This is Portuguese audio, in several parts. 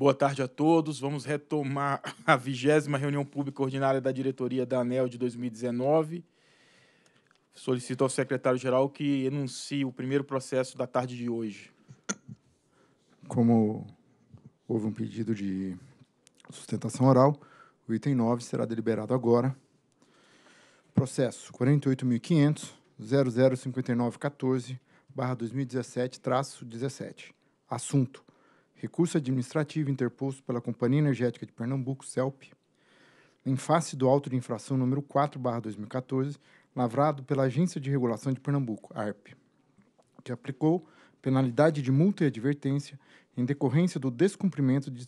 Boa tarde a todos. Vamos retomar a vigésima reunião pública ordinária da diretoria da ANEL de 2019. Solicito ao secretário-geral que enuncie o primeiro processo da tarde de hoje. Como houve um pedido de sustentação oral, o item 9 será deliberado agora. Processo 48.500.005914, 2017, 17. Assunto recurso administrativo interposto pela Companhia Energética de Pernambuco, CELP, em face do auto de infração número 4/2014, lavrado pela Agência de Regulação de Pernambuco, ARP, que aplicou penalidade de multa e advertência em decorrência do descumprimento de,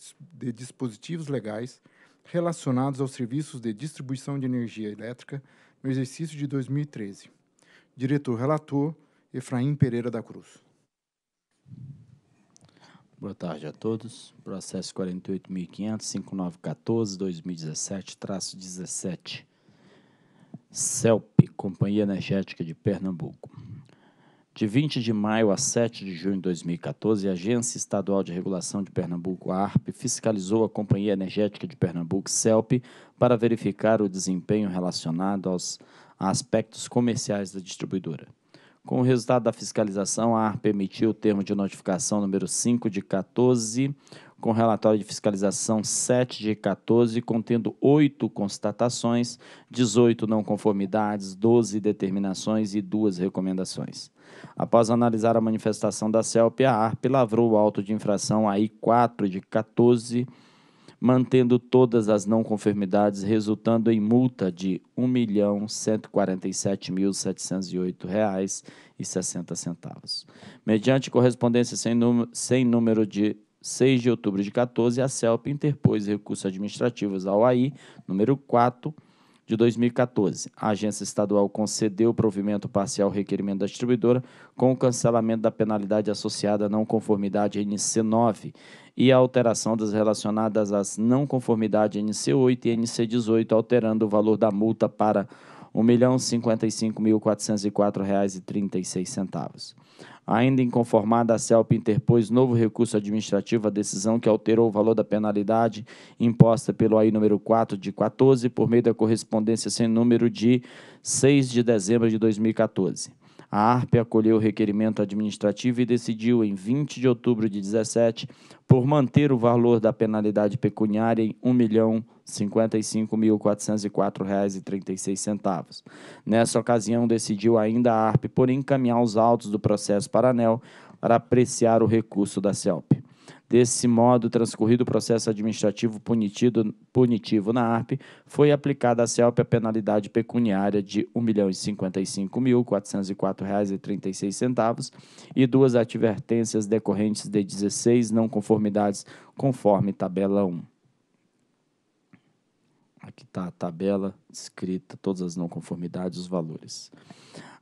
dispositivos legais relacionados aos serviços de distribuição de energia elétrica no exercício de 2013. Diretor relator Efraim Pereira da Cruz. Boa tarde a todos. Processo traço 17 CELP, Companhia Energética de Pernambuco. De 20 de maio a 7 de junho de 2014, a Agência Estadual de Regulação de Pernambuco, ARP, fiscalizou a Companhia Energética de Pernambuco, CELP, para verificar o desempenho relacionado aos a aspectos comerciais da distribuidora. Com o resultado da fiscalização, a ARP emitiu o termo de notificação número 5 de 14, com relatório de fiscalização 7 de 14, contendo 8 constatações, 18 não conformidades, 12 determinações e 2 recomendações. Após analisar a manifestação da CELP, a ARP lavrou o auto de infração AI 4 de 14, mantendo todas as não conformidades, resultando em multa de R$ 1.147.708,60. Mediante correspondência sem número, sem número de 6 de outubro de 14, a CELP interpôs recursos administrativos ao AI número 4 de 2014. A agência estadual concedeu o provimento parcial ao requerimento da distribuidora com o cancelamento da penalidade associada à não conformidade NC9 e a alteração das relacionadas às não conformidade NC8 e NC18, alterando o valor da multa para R$ R$ 1.055.404,36. Ainda inconformada, a CELP interpôs novo recurso administrativo à decisão que alterou o valor da penalidade imposta pelo AI número 4 de 14 por meio da correspondência sem número de 6 de dezembro de 2014. A ARP acolheu o requerimento administrativo e decidiu, em 20 de outubro de 17, por manter o valor da penalidade pecuniária em R$ 1.055.404,36. Nessa ocasião, decidiu ainda a ARP por encaminhar os autos do processo para a ANEL para apreciar o recurso da CELP. Desse modo, transcorrido o processo administrativo punitido, punitivo na ARP, foi aplicada à CELP a penalidade pecuniária de R$ 1.055.404,36 e duas advertências decorrentes de 16 não conformidades, conforme tabela 1. Aqui está a tabela escrita, todas as não conformidades, os valores.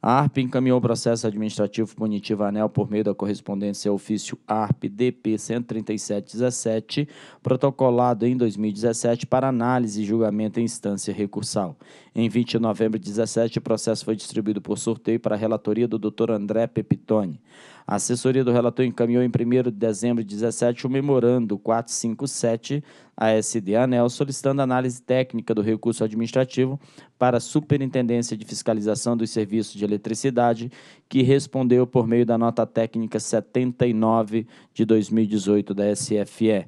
A ARP encaminhou o processo administrativo punitivo ANEL por meio da correspondência ofício ARP DP 13717, protocolado em 2017 para análise e julgamento em instância recursal. Em 20 de novembro de 2017, o processo foi distribuído por sorteio para a relatoria do Dr. André Pepitone. A assessoria do relator encaminhou em 1 de dezembro de 2017 o memorando 457 à SD ANEL solicitando análise técnica do recurso administrativo para a Superintendência de Fiscalização dos Serviços de Eletricidade, que respondeu por meio da nota técnica 79 de 2018 da SFE.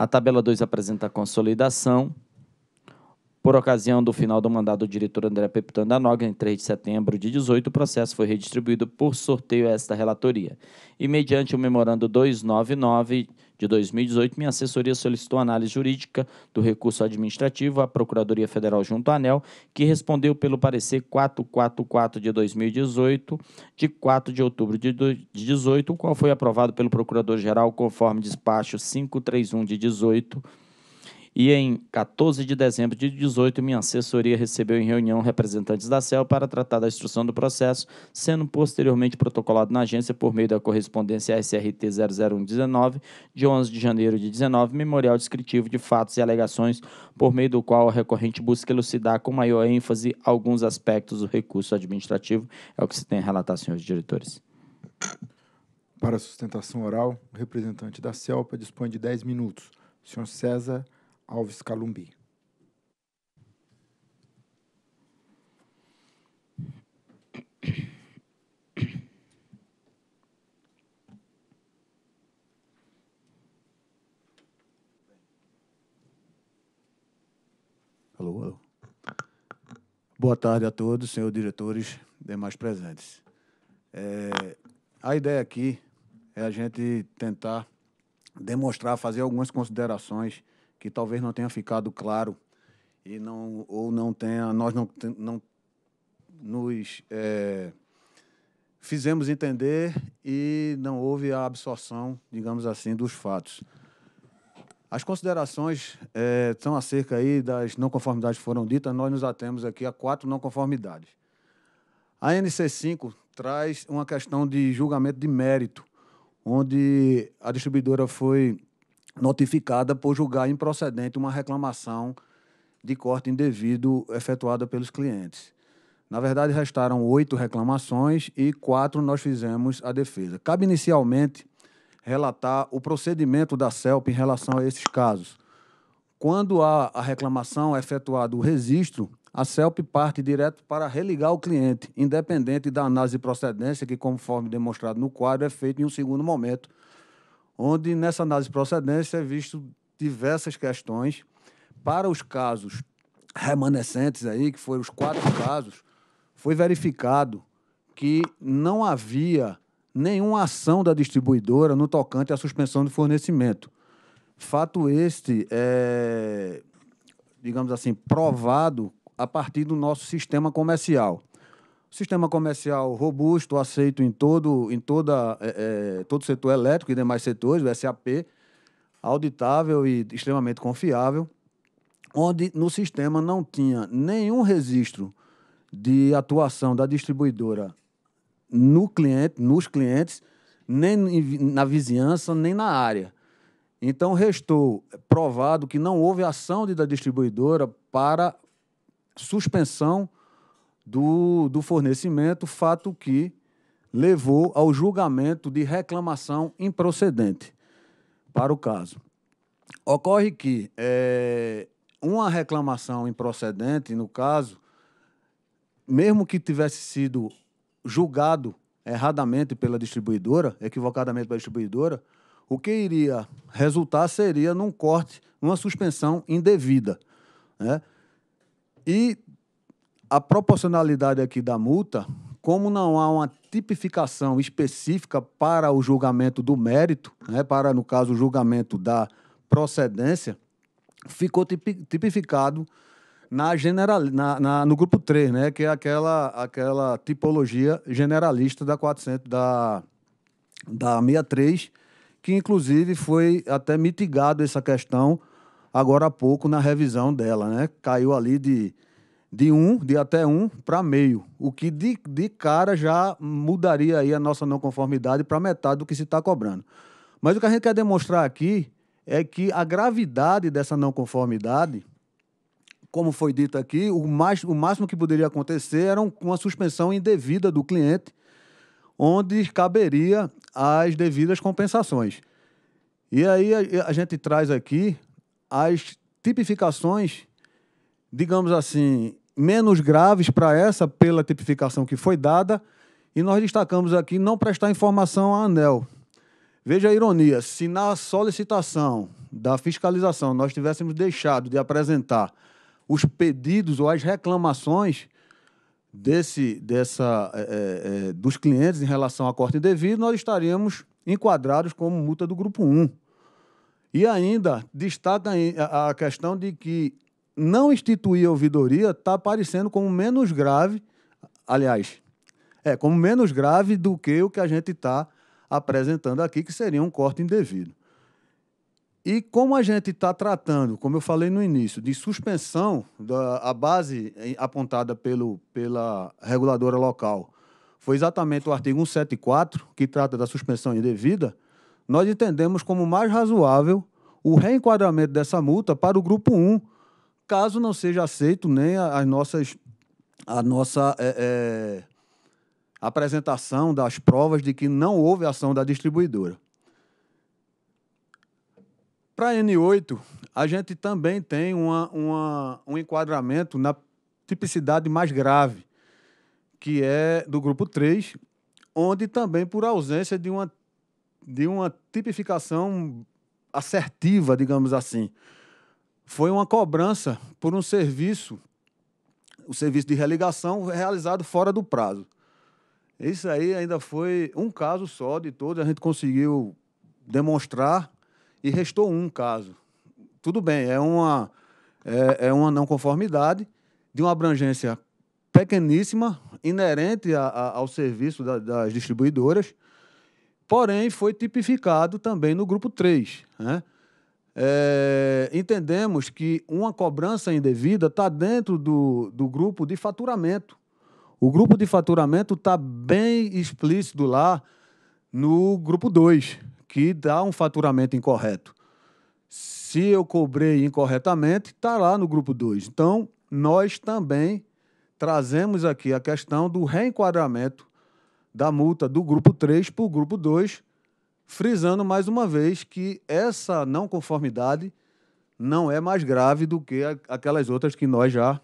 A tabela 2 apresenta a consolidação. Por ocasião do final do mandato do diretor André Pepitone da Noga, em 3 de setembro de 18, o processo foi redistribuído por sorteio a esta relatoria. E, mediante o memorando 299 de 2018, minha assessoria solicitou análise jurídica do recurso administrativo à Procuradoria Federal junto à ANEL, que respondeu pelo parecer 444 de 2018, de 4 de outubro de 2018, o qual foi aprovado pelo Procurador-Geral conforme despacho 531 de 18 e em 14 de dezembro de 2018, minha assessoria recebeu em reunião representantes da CEL para tratar da instrução do processo, sendo posteriormente protocolado na agência por meio da correspondência SRT 00119, de 11 de janeiro de 19, memorial descritivo de fatos e alegações, por meio do qual a recorrente busca elucidar com maior ênfase alguns aspectos do recurso administrativo. É o que se tem a relatar, senhores diretores. Para sustentação oral, o representante da CELPA dispõe de 10 minutos. senhor César Alves Calumbi. Alô, alô. Boa tarde a todos, senhor diretores, demais presentes. É, a ideia aqui é a gente tentar demonstrar, fazer algumas considerações que talvez não tenha ficado claro e não ou não tenha nós não não nos é, fizemos entender e não houve a absorção, digamos assim, dos fatos. As considerações é, são acerca aí das não conformidades que foram ditas, nós nos atemos aqui a quatro não conformidades. A NC5 traz uma questão de julgamento de mérito, onde a distribuidora foi notificada por julgar improcedente uma reclamação de corte indevido efetuada pelos clientes. Na verdade, restaram oito reclamações e quatro nós fizemos a defesa. Cabe inicialmente relatar o procedimento da CELP em relação a esses casos. Quando há a reclamação é efetuado o registro, a CELP parte direto para religar o cliente, independente da análise de procedência, que, conforme demonstrado no quadro, é feita em um segundo momento, onde nessa análise de procedência é visto diversas questões para os casos remanescentes aí, que foram os quatro casos, foi verificado que não havia nenhuma ação da distribuidora no tocante à suspensão do fornecimento. Fato este é, digamos assim, provado a partir do nosso sistema comercial sistema comercial robusto, aceito em todo, em toda, é, é todo o setor elétrico e demais setores, o SAP, auditável e extremamente confiável, onde no sistema não tinha nenhum registro de atuação da distribuidora no cliente, nos clientes, nem na vizinhança, nem na área. Então, restou provado que não houve ação de, da distribuidora para suspensão do, do fornecimento, fato que levou ao julgamento de reclamação improcedente para o caso. Ocorre que é, uma reclamação improcedente, no caso, mesmo que tivesse sido julgado erradamente pela distribuidora, equivocadamente pela distribuidora, o que iria resultar seria num corte, numa suspensão indevida. Né? E a proporcionalidade aqui da multa, como não há uma tipificação específica para o julgamento do mérito, né, para, no caso, o julgamento da procedência, ficou tipificado na general, na, na, no grupo 3, né, que é aquela, aquela tipologia generalista da 400, da, da 63, que inclusive foi até mitigado essa questão agora há pouco na revisão dela, né? Caiu ali de de um, de até um, para meio. O que de, de cara já mudaria aí a nossa não conformidade para metade do que se está cobrando. Mas o que a gente quer demonstrar aqui é que a gravidade dessa não conformidade, como foi dito aqui, o, mais, o máximo que poderia acontecer era uma suspensão indevida do cliente, onde caberia as devidas compensações. E aí a, a gente traz aqui as tipificações digamos assim, menos graves para essa, pela tipificação que foi dada, e nós destacamos aqui não prestar informação à ANEL. Veja a ironia: se na solicitação da fiscalização nós tivéssemos deixado de apresentar os pedidos ou as reclamações desse, dessa, é, é, é dos clientes em relação à corte devido nós estaríamos enquadrados como multa do grupo 1. E ainda destaca a questão de que não instituir a ouvidoria está aparecendo como menos grave, aliás, é como menos grave do que o que a gente está apresentando aqui, que seria um corte indevido. E como a gente está tratando, como eu falei no início, de suspensão da a base apontada pelo, pela reguladora local, foi exatamente o artigo 174, que trata da suspensão indevida, nós entendemos como mais razoável o reenquadramento dessa multa para o grupo 1, caso não seja aceito nem as nossas a nossa é, é, apresentação das provas de que não houve ação da distribuidora. Para N8, a gente também tem uma, uma, um enquadramento na tipicidade mais grave, que é do grupo 3, onde também por ausência de uma, de uma tipificação assertiva, digamos assim, foi uma cobrança por um serviço, o um serviço de religação realizado fora do prazo. Isso aí ainda foi um caso só de todos, a gente conseguiu demonstrar e restou um caso. Tudo bem, é uma, é, é uma não conformidade de uma abrangência pequeníssima, inerente a, a, ao serviço da, das distribuidoras, porém foi tipificado também no grupo 3. Né? é, entendemos que uma cobrança indevida está dentro do, do grupo de faturamento. O grupo de faturamento está bem explícito lá no grupo 2, que dá um faturamento incorreto. Se eu cobrei incorretamente, está lá no grupo 2. Então, nós também trazemos aqui a questão do reenquadramento da multa do grupo 3 para o grupo 2, frisando mais uma vez que essa não conformidade não é mais grave do que aquelas outras que nós já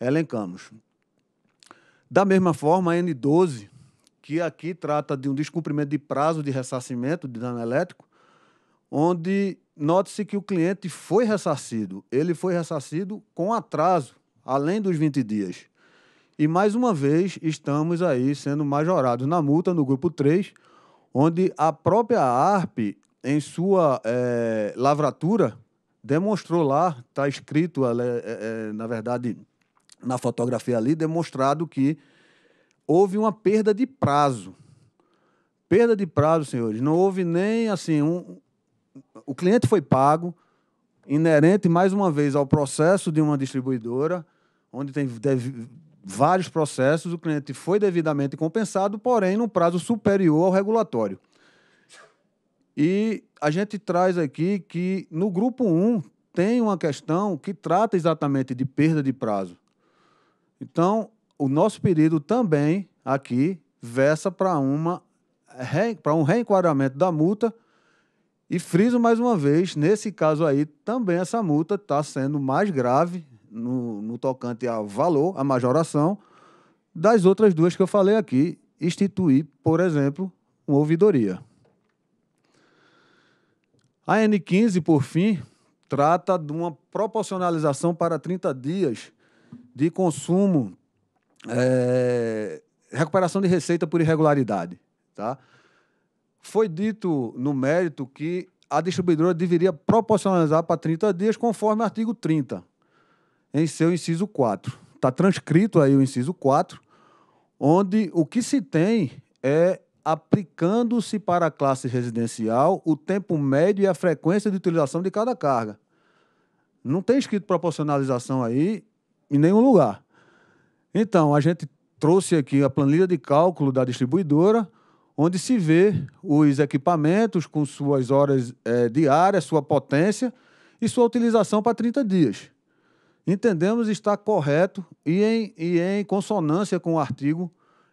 elencamos. Da mesma forma, a N12, que aqui trata de um descumprimento de prazo de ressarcimento de dano elétrico, onde note-se que o cliente foi ressarcido. Ele foi ressarcido com atraso, além dos 20 dias. E mais uma vez, estamos aí sendo majorados na multa no grupo 3 onde a própria ARP, em sua é, lavratura, demonstrou lá, está escrito, é, é, na verdade, na fotografia ali, demonstrado que houve uma perda de prazo. Perda de prazo, senhores. Não houve nem assim. Um... O cliente foi pago, inerente, mais uma vez, ao processo de uma distribuidora, onde tem deve, vários processos, o cliente foi devidamente compensado, porém num prazo superior ao regulatório. E a gente traz aqui que no grupo 1 tem uma questão que trata exatamente de perda de prazo. Então, o nosso pedido também aqui versa para uma para um reenquadramento da multa e friso mais uma vez, nesse caso aí, também essa multa está sendo mais grave no, no tocante ao valor, à majoração, das outras duas que eu falei aqui, instituir, por exemplo, uma ouvidoria. A N15, por fim, trata de uma proporcionalização para 30 dias de consumo, é, recuperação de receita por irregularidade. Tá? Foi dito no mérito que a distribuidora deveria proporcionalizar para 30 dias, conforme o artigo 30 em seu inciso 4. Está transcrito aí o inciso 4, onde o que se tem é aplicando-se para a classe residencial o tempo médio e a frequência de utilização de cada carga. Não tem escrito proporcionalização aí em nenhum lugar. Então, a gente trouxe aqui a planilha de cálculo da distribuidora, onde se vê os equipamentos com suas horas é, diárias, sua potência e sua utilização para 30 dias entendemos estar correto e em, e em consonância com o artigo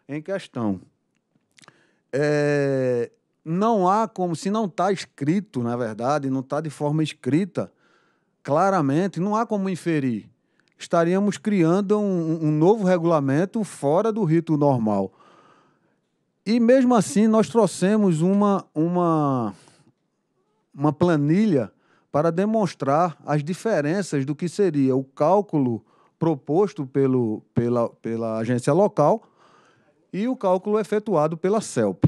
em questão. É, não há como, se não está escrito, na verdade, não está de forma escrita, claramente, não há como inferir. Estaríamos criando um, um novo regulamento fora do rito normal. E mesmo assim, nós trouxemos uma, uma, uma planilha para demonstrar as diferenças do que seria o cálculo proposto pelo, pela, pela agência local e o cálculo efetuado pela CELP.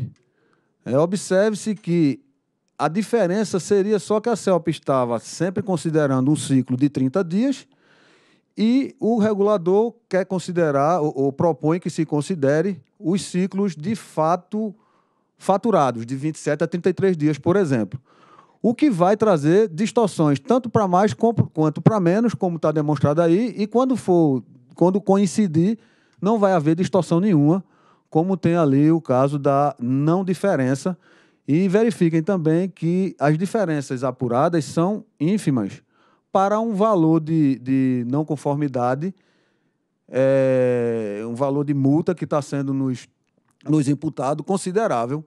É, Observe-se que a diferença seria só que a CELP estava sempre considerando um ciclo de 30 dias e o regulador quer considerar ou, ou propõe que se considere os ciclos de fato faturados, de 27 a 33 dias, por exemplo o que vai trazer distorções, tanto para mais quanto para menos, como está demonstrado aí, e quando for, quando coincidir, não vai haver distorção nenhuma, como tem ali o caso da não diferença. E verifiquem também que as diferenças apuradas são ínfimas para um valor de, de não conformidade, é, um valor de multa que está sendo nos, nos imputado considerável.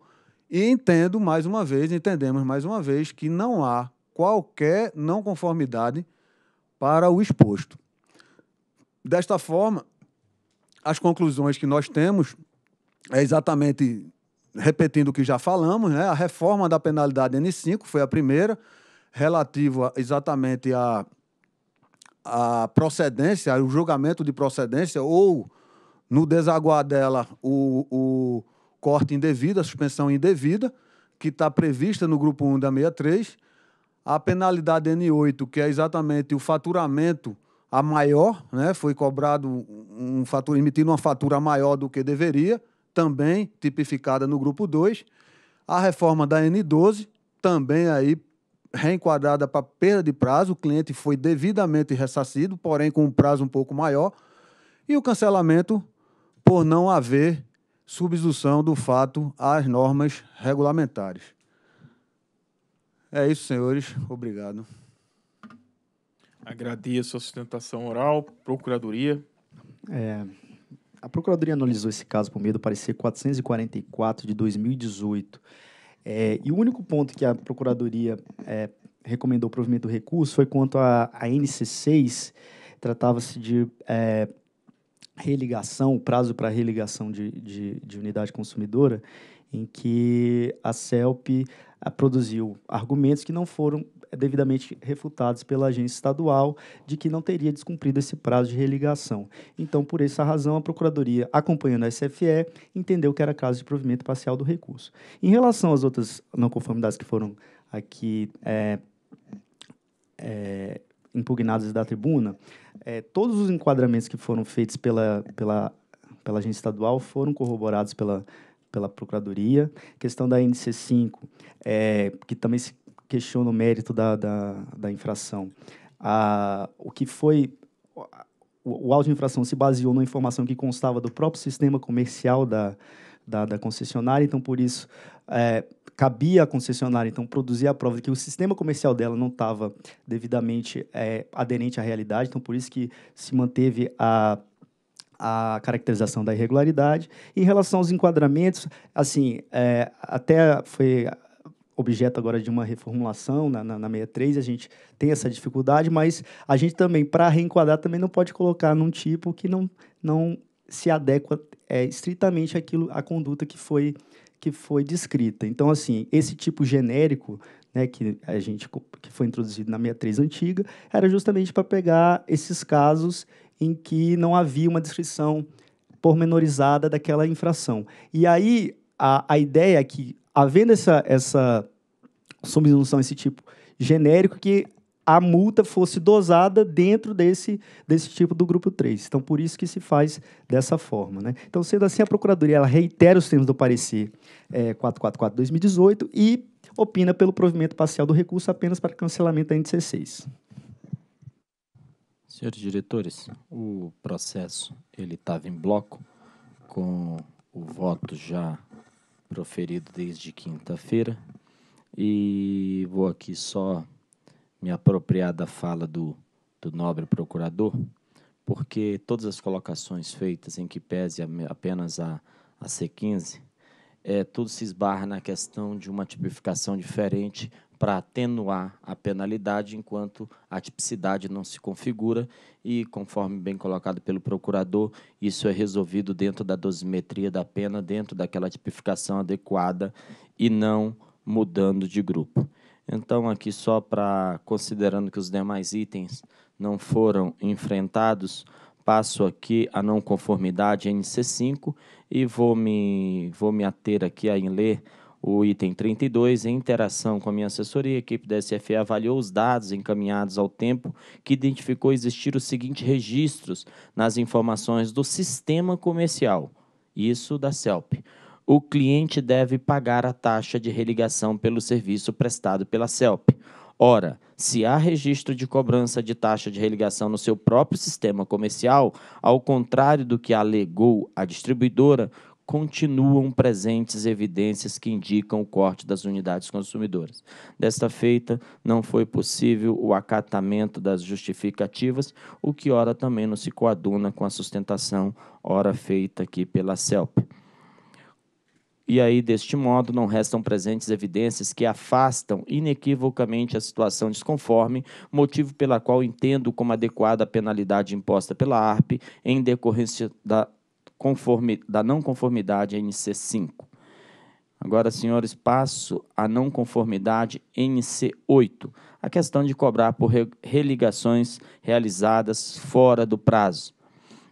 E entendo mais uma vez, entendemos mais uma vez que não há qualquer não conformidade para o exposto. Desta forma, as conclusões que nós temos é exatamente repetindo o que já falamos, né? A reforma da penalidade N5 foi a primeira, relativa exatamente à a procedência, ao julgamento de procedência ou no desaguar dela o, o corte indevido, a suspensão indevida, que está prevista no grupo 1 da 63, a penalidade N8, que é exatamente o faturamento a maior, né? foi cobrado um fatura, emitido uma fatura maior do que deveria, também tipificada no grupo 2. A reforma da N12, também aí reenquadrada para perda de prazo, o cliente foi devidamente ressarcido, porém com um prazo um pouco maior, e o cancelamento por não haver subsunção do fato às normas regulamentares. É isso, senhores. Obrigado. Agradeço a sustentação oral, Procuradoria. É, a Procuradoria analisou esse caso por meio do parecer 444 de 2018. É, e o único ponto que a Procuradoria é, recomendou o provimento do recurso foi quanto à NC6, tratava-se de é, religação, o prazo para religação de, de, de, unidade consumidora, em que a CELP ah, produziu argumentos que não foram devidamente refutados pela agência estadual de que não teria descumprido esse prazo de religação. Então, por essa razão, a Procuradoria, acompanhando a SFE, entendeu que era caso de provimento parcial do recurso. Em relação às outras não conformidades que foram aqui é, é, impugnadas da tribuna, é, todos os enquadramentos que foram feitos pela, pela, pela agência estadual foram corroborados pela, pela Procuradoria. Questão da NC5, é, que também se questiona o mérito da, da, da infração. Ah, o que foi o, o auto de infração se baseou na informação que constava do próprio sistema comercial da, da, da concessionária, então por isso é, cabia à concessionária, então, produzir a prova de que o sistema comercial dela não estava devidamente é, aderente à realidade, então, por isso que se manteve a a caracterização da irregularidade. Em relação aos enquadramentos, assim, é, até foi objeto agora de uma reformulação na, na, na 63, a gente tem essa dificuldade, mas a gente também, para reenquadrar, também não pode colocar num tipo que não, não se adequa é, estritamente àquilo, à conduta que foi que foi descrita. Então, assim, esse tipo genérico né, que a gente que foi introduzido na 63 antiga era justamente para pegar esses casos em que não havia uma descrição pormenorizada daquela infração. E aí a, a ideia é que havendo essa essa subsunção esse tipo genérico que a multa fosse dosada dentro desse, desse tipo do grupo 3. Então, por isso que se faz dessa forma. Né? Então, sendo assim, a Procuradoria ela reitera os termos do parecer é, 444-2018 e opina pelo provimento parcial do recurso apenas para cancelamento da N16. Senhores diretores, o processo ele estava em bloco com o voto já proferido desde quinta-feira e vou aqui só me apropriar da fala do, do nobre procurador, porque todas as colocações feitas, em que pese apenas a, a C15, é, tudo se esbarra na questão de uma tipificação diferente para atenuar a penalidade, enquanto a tipicidade não se configura e, conforme bem colocado pelo procurador, isso é resolvido dentro da dosimetria da pena, dentro daquela tipificação adequada e não mudando de grupo. Então, aqui só para considerando que os demais itens não foram enfrentados, passo aqui a não conformidade NC5 e vou me, vou me ater aqui a ler o item 32, em interação com a minha assessoria, a equipe da SFE avaliou os dados encaminhados ao tempo que identificou existir os seguintes registros nas informações do sistema comercial, isso da CELP o cliente deve pagar a taxa de religação pelo serviço prestado pela CELP. Ora, se há registro de cobrança de taxa de religação no seu próprio sistema comercial, ao contrário do que alegou a distribuidora, continuam presentes evidências que indicam o corte das unidades consumidoras. Desta feita, não foi possível o acatamento das justificativas, o que ora também não se coaduna com a sustentação ora feita aqui pela CELP e aí, deste modo, não restam presentes evidências que afastam inequivocamente a situação desconforme, motivo pela qual entendo como adequada a penalidade imposta pela ARP em decorrência da, conforme, da não conformidade NC5. Agora, senhores, passo à não conformidade NC8, a questão de cobrar por religações realizadas fora do prazo.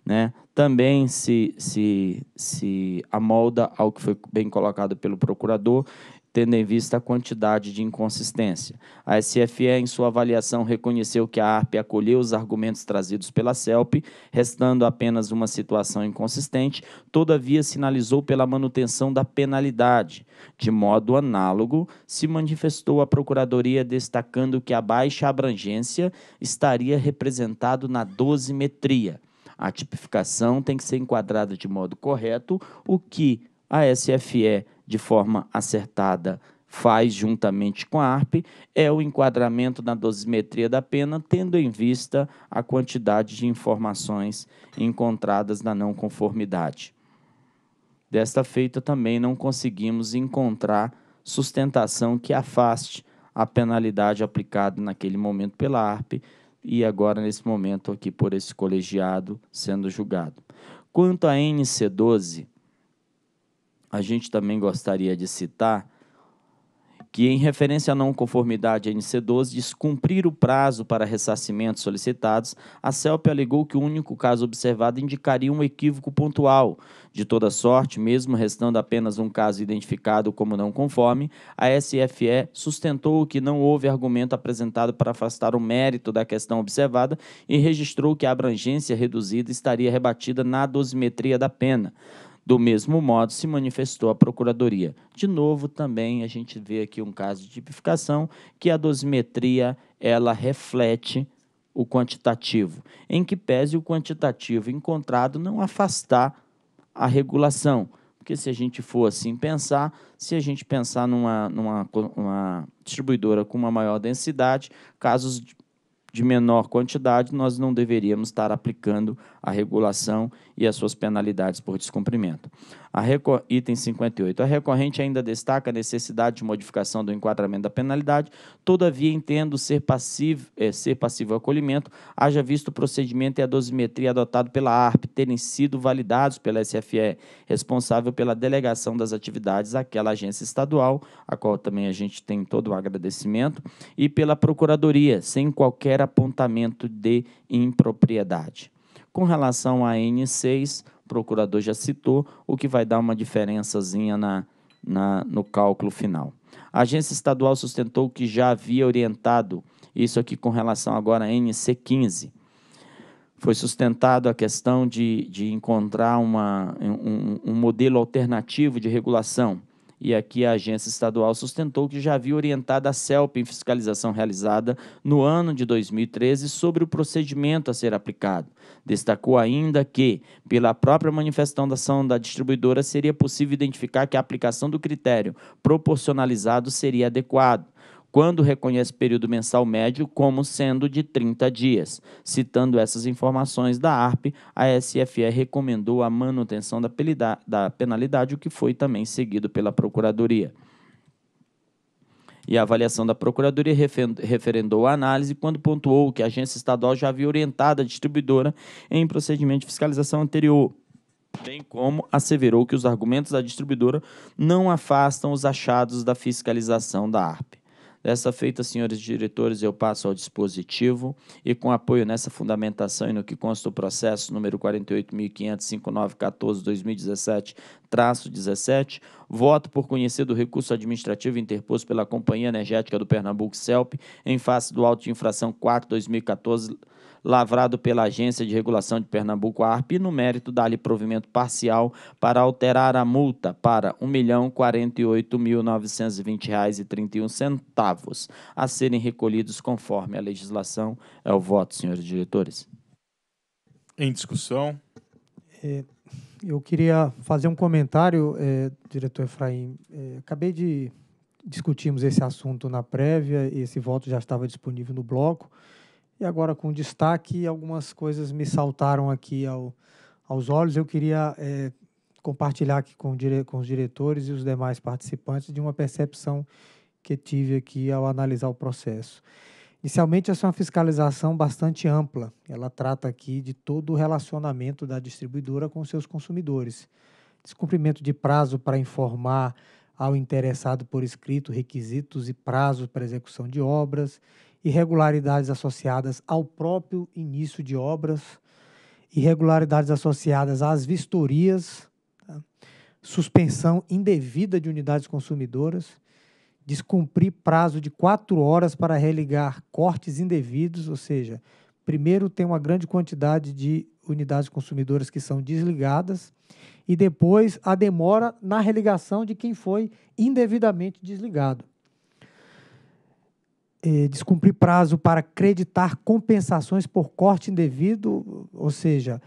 Né? também se, se, se amolda ao que foi bem colocado pelo procurador, tendo em vista a quantidade de inconsistência. A SFE, em sua avaliação, reconheceu que a ARP acolheu os argumentos trazidos pela CELP, restando apenas uma situação inconsistente, todavia sinalizou pela manutenção da penalidade. De modo análogo, se manifestou a Procuradoria destacando que a baixa abrangência estaria representado na dosimetria. A tipificação tem que ser enquadrada de modo correto, o que a SFE, de forma acertada, faz juntamente com a ARP é o enquadramento na dosimetria da pena, tendo em vista a quantidade de informações encontradas na não conformidade. Desta feita, também não conseguimos encontrar sustentação que afaste a penalidade aplicada naquele momento pela ARP e agora nesse momento aqui por esse colegiado sendo julgado. Quanto à NC12, a gente também gostaria de citar que, em referência à não conformidade NC12, descumprir o prazo para ressarcimentos solicitados, a CELP alegou que o único caso observado indicaria um equívoco pontual, de toda sorte, mesmo restando apenas um caso identificado como não conforme, a SFE sustentou que não houve argumento apresentado para afastar o mérito da questão observada e registrou que a abrangência reduzida estaria rebatida na dosimetria da pena. Do mesmo modo, se manifestou a Procuradoria. De novo, também a gente vê aqui um caso de tipificação que a dosimetria ela reflete o quantitativo, em que pese o quantitativo encontrado não afastar a regulação. Porque se a gente for assim pensar, se a gente pensar numa, numa uma distribuidora com uma maior densidade, casos de menor quantidade, nós não deveríamos estar aplicando a regulação e as suas penalidades por descumprimento. A recor... Item 58. A recorrente ainda destaca a necessidade de modificação do enquadramento da penalidade, todavia entendo ser passivo, é, ser passivo acolhimento, haja visto o procedimento e a dosimetria adotado pela ARP terem sido validados pela SFE, responsável pela delegação das atividades àquela agência estadual, a qual também a gente tem todo o agradecimento, e pela Procuradoria, sem qualquer apontamento de impropriedade. Com relação à N6, procurador já citou, o que vai dar uma diferençazinha na, na, no cálculo final. A agência estadual sustentou que já havia orientado isso aqui com relação agora à NC15. Foi sustentado a questão de, de encontrar uma, um, um modelo alternativo de regulação e aqui a agência estadual sustentou que já havia orientado a CELP em fiscalização realizada no ano de 2013 sobre o procedimento a ser aplicado. Destacou ainda que, pela própria manifestação da distribuidora, seria possível identificar que a aplicação do critério proporcionalizado seria adequado quando reconhece período mensal médio como sendo de 30 dias. Citando essas informações da ARP, a SFE recomendou a manutenção da, da penalidade, o que foi também seguido pela Procuradoria. E a avaliação da Procuradoria referendou a análise quando pontuou que a agência estadual já havia orientado a distribuidora em procedimento de fiscalização anterior, bem como asseverou que os argumentos da distribuidora não afastam os achados da fiscalização da ARP. Dessa feita, senhores diretores, eu passo ao dispositivo e, com apoio nessa fundamentação e no que consta o processo número 48.559.14-2017-17, voto por conhecer do recurso administrativo interposto pela Companhia Energética do Pernambuco, CELP, em face do auto de infração 4-2014 lavrado pela Agência de Regulação de Pernambuco, ARP, e no mérito dá-lhe provimento parcial para alterar a multa para R$ 1.048.920,31, a serem recolhidos conforme a legislação. É o voto, senhores diretores. Em discussão. É, eu queria fazer um comentário, é, diretor Efraim. É, acabei de discutirmos esse assunto na prévia, esse voto já estava disponível no bloco. E agora, com destaque, algumas coisas me saltaram aqui ao, aos olhos. Eu queria é, compartilhar aqui com, dire, com os diretores e os demais participantes de uma percepção que tive aqui ao analisar o processo. Inicialmente, essa é uma fiscalização bastante ampla. Ela trata aqui de todo o relacionamento da distribuidora com seus consumidores. Descumprimento de prazo para informar ao interessado por escrito requisitos e prazos para execução de obras, irregularidades associadas ao próprio início de obras, irregularidades associadas às vistorias, tá? suspensão indevida de unidades consumidoras, descumprir prazo de quatro horas para religar cortes indevidos, ou seja, primeiro tem uma grande quantidade de unidades consumidoras que são desligadas e depois a demora na religação de quem foi indevidamente desligado. É, descumprir prazo para acreditar compensações por corte indevido, ou seja,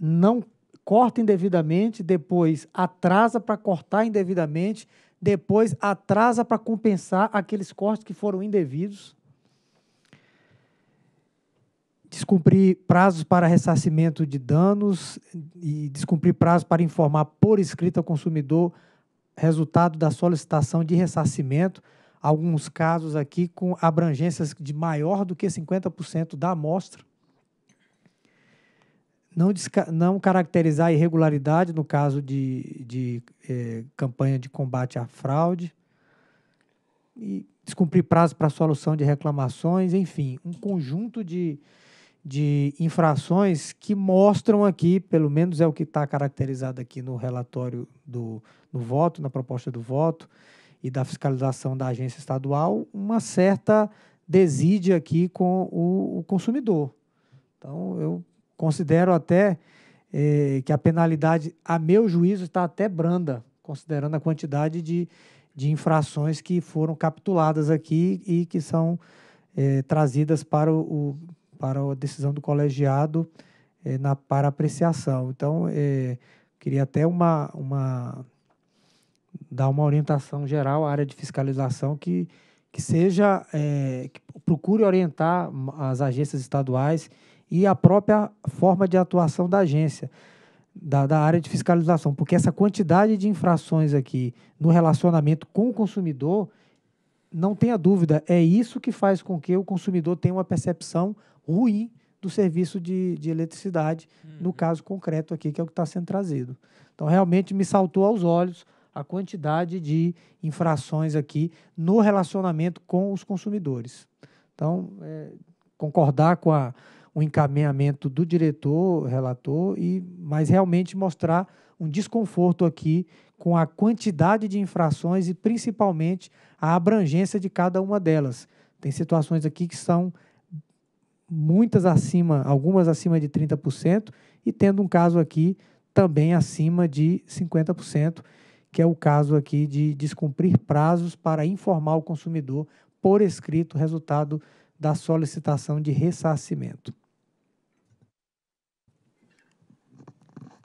não corta indevidamente, depois atrasa para cortar indevidamente, depois atrasa para compensar aqueles cortes que foram indevidos. Descumprir prazos para ressarcimento de danos e descumprir prazo para informar por escrito ao consumidor resultado da solicitação de ressarcimento alguns casos aqui com abrangências de maior do que 50% da amostra. Não, não caracterizar irregularidade no caso de, de é, campanha de combate à fraude. E descumprir prazo para solução de reclamações, enfim, um conjunto de, de infrações que mostram aqui, pelo menos é o que está caracterizado aqui no relatório do no voto, na proposta do voto, e da fiscalização da agência estadual uma certa desídia aqui com o, o consumidor. Então, eu considero até é, que a penalidade, a meu juízo, está até branda, considerando a quantidade de, de infrações que foram capituladas aqui e que são é, trazidas para, o, para a decisão do colegiado é, na, para apreciação. Então, queria até uma, uma dar uma orientação geral à área de fiscalização que, que seja é, que procure orientar as agências estaduais e a própria forma de atuação da agência, da, da área de fiscalização, porque essa quantidade de infrações aqui no relacionamento com o consumidor, não tenha dúvida, é isso que faz com que o consumidor tenha uma percepção ruim do serviço de, de eletricidade, uhum. no caso concreto aqui, que é o que está sendo trazido. Então, realmente me saltou aos olhos a quantidade de infrações aqui no relacionamento com os consumidores. Então, é, concordar com a, o encaminhamento do diretor, relator, e, mas realmente mostrar um desconforto aqui com a quantidade de infrações e principalmente a abrangência de cada uma delas. Tem situações aqui que são muitas acima, algumas acima de 30%, e tendo um caso aqui também acima de 50% que é o caso aqui de descumprir prazos para informar o consumidor por escrito o resultado da solicitação de ressarcimento.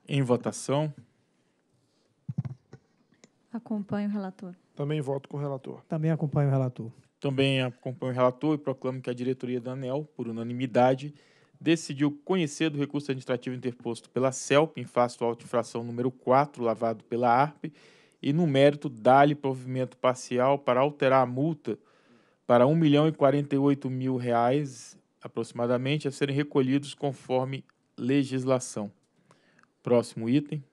Em votação. Acompanho o relator. Também voto com o relator. Também acompanho o relator. Também acompanho o relator e proclamo que a diretoria da ANEL, por unanimidade, decidiu conhecer do recurso administrativo interposto pela CELP em face do auto infração número 4, lavado pela ARP, e, no mérito, dá-lhe provimento parcial para alterar a multa para R$ 1.048.000, milhão e 48 mil reais, aproximadamente, a serem recolhidos conforme legislação. Próximo item.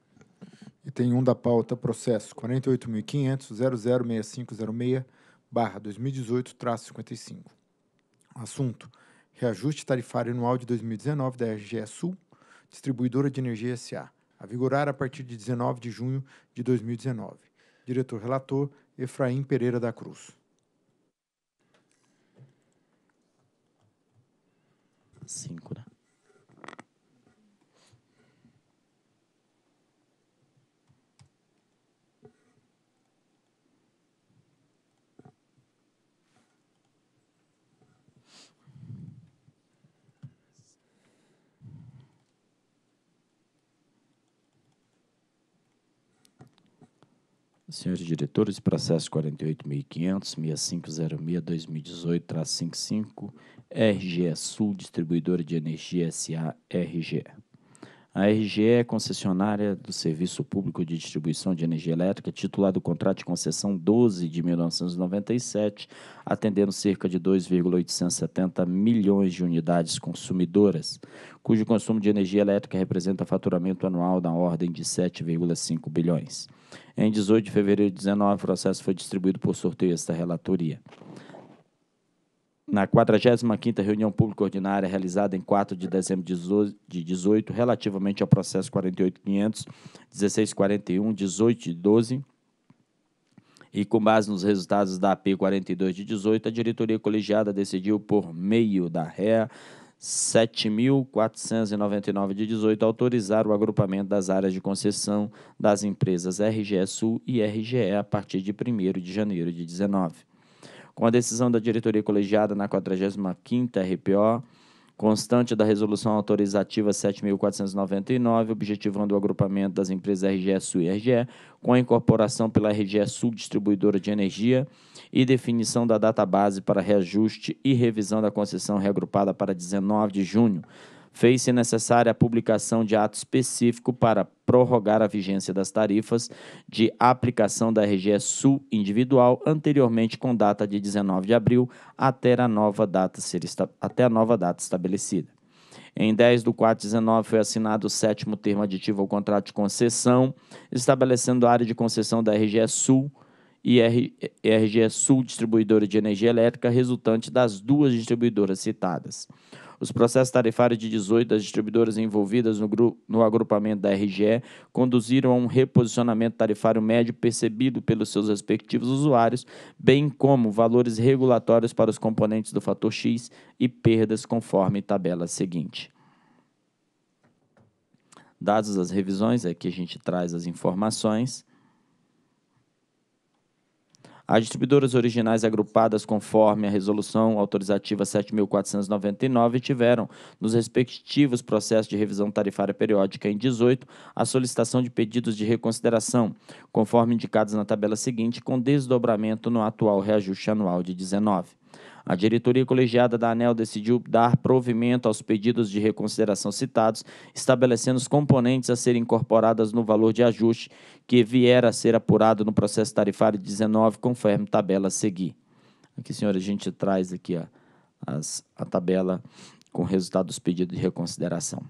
Item 1 da pauta, processo 48.500.006506, barra 2018-55. Assunto, reajuste tarifário anual de 2019 da RGE Sul, distribuidora de energia S.A a vigorar a partir de 19 de junho de 2019. Diretor relator Efraim Pereira da Cruz. Cinco, né? Senhores diretores, processo 48.500.6506-2018-55, RGE Sul, distribuidora de energia SA, RGE. A RGE é concessionária do Serviço Público de Distribuição de Energia Elétrica, titulada do contrato de concessão 12 de 1997, atendendo cerca de 2,870 milhões de unidades consumidoras, cujo consumo de energia elétrica representa faturamento anual na ordem de 7,5 bilhões. Em 18 de fevereiro de 19, o processo foi distribuído por sorteio esta relatoria na 45ª reunião pública ordinária realizada em 4 de dezembro de 2018, relativamente ao processo 48.500, 1641, 18 e 12, e com base nos resultados da AP 42 de 18, a diretoria colegiada decidiu por meio da REA 7.499 de 18 autorizar o agrupamento das áreas de concessão das empresas RGE Sul e RGE a partir de 1 de janeiro de 19. Com a decisão da diretoria colegiada na 45ª RPO, constante da Resolução Autorizativa 7.499, objetivando o agrupamento das empresas RGE Sul e RGE, com a incorporação pela RGE Sul Distribuidora de Energia e definição da data base para reajuste e revisão da concessão reagrupada para 19 de junho, Fez-se necessária a publicação de ato específico para prorrogar a vigência das tarifas de aplicação da RGE Sul individual, anteriormente com data de 19 de abril, até a nova data, ser até a nova data estabelecida. Em 10 do 4 19 foi assinado o sétimo termo aditivo ao contrato de concessão, estabelecendo a área de concessão da RGE Sul e RGE Sul Distribuidora de Energia Elétrica, resultante das duas distribuidoras citadas. Os processos tarifários de 18 das distribuidoras envolvidas no, grupo, no agrupamento da RGE conduziram a um reposicionamento tarifário médio percebido pelos seus respectivos usuários, bem como valores regulatórios para os componentes do fator X e perdas conforme tabela seguinte. Dados as revisões, aqui é a gente traz as informações. As distribuidoras originais agrupadas conforme a Resolução Autorizativa 7.499 tiveram, nos respectivos processos de revisão tarifária periódica em 18, a solicitação de pedidos de reconsideração, conforme indicados na tabela seguinte, com desdobramento no atual reajuste anual de 19. A diretoria colegiada da ANEL decidiu dar provimento aos pedidos de reconsideração citados, estabelecendo os componentes a serem incorporadas no valor de ajuste que vier a ser apurado no processo tarifário 19, conforme tabela a seguir. Aqui, senhora, a gente traz aqui a as, a tabela com o resultado dos pedidos de reconsideração.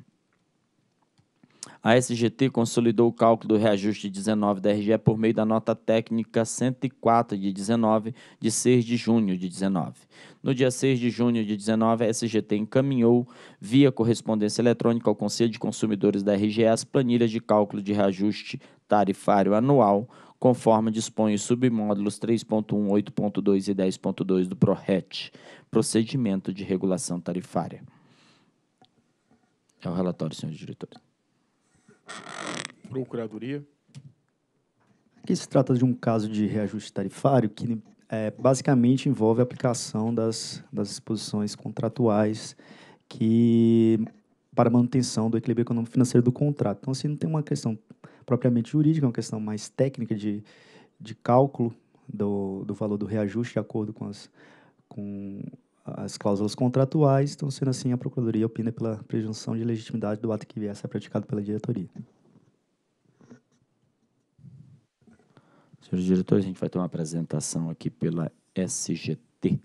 A SGT consolidou o cálculo do reajuste de 19 da RGE por meio da nota técnica 104 de 19 de 6 de junho de 19. No dia 6 de junho de 19, a SGT encaminhou via correspondência eletrônica ao Conselho de Consumidores da RGE as planilhas de cálculo de reajuste tarifário anual, conforme dispõe os submódulos 3.1, 8.2 e 10.2 do PRORET, Procedimento de Regulação Tarifária. É o relatório, senhores diretores. Procuradoria. Aqui se trata de um caso de reajuste tarifário que é, basicamente envolve a aplicação das, das disposições contratuais que para manutenção do equilíbrio econômico financeiro do contrato. Então, assim, não tem uma questão propriamente jurídica, é uma questão mais técnica de, de cálculo do, do valor do reajuste de acordo com as, com as cláusulas contratuais, então sendo assim, a Procuradoria opina pela presunção de legitimidade do ato que vier a ser praticado pela diretoria. Senhores diretores, a gente vai ter uma apresentação aqui pela SGT.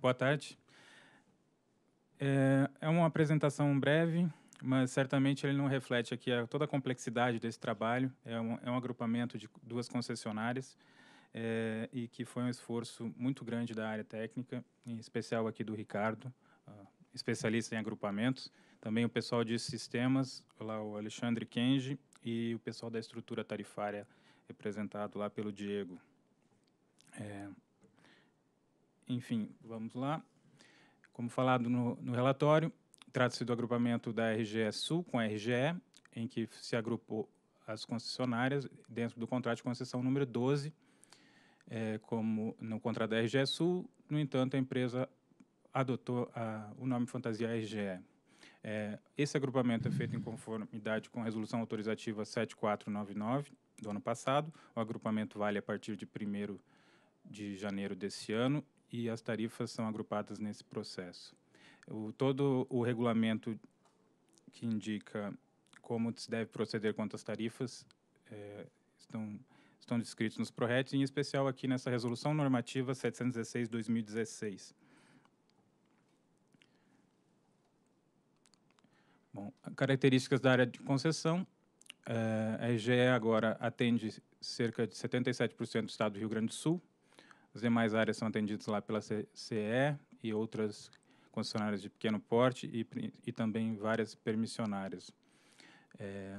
Boa tarde. É, é, uma apresentação breve, mas certamente ele não reflete aqui a, toda a complexidade desse trabalho. É um, é um agrupamento de duas concessionárias é, e que foi um esforço muito grande da área técnica, em especial aqui do Ricardo, uh, especialista em agrupamentos. Também o pessoal de sistemas, lá o Alexandre Kenji, e o pessoal da estrutura tarifária, representado lá pelo Diego. É, enfim, vamos lá. Como falado no, no relatório, trata-se do agrupamento da RGE Sul com a RGE, em que se agrupou as concessionárias dentro do contrato de concessão número 12, é, como no contrato da RGE Sul. No entanto, a empresa adotou a, o nome fantasia RGE. É, esse agrupamento é feito em conformidade com a resolução autorizativa 7499 do ano passado. O agrupamento vale a partir de 1 de janeiro desse ano e as tarifas são agrupadas nesse processo. O, todo o regulamento que indica como se deve proceder quanto às tarifas é, estão, estão descritos nos PRORETs, em especial aqui nessa Resolução Normativa 716-2016. Bom, características da área de concessão. É, a EGE agora atende cerca de 77% do estado do Rio Grande do Sul, as demais áreas são atendidas lá pela CE e outras concessionárias de pequeno porte e, e também várias permissionárias. É,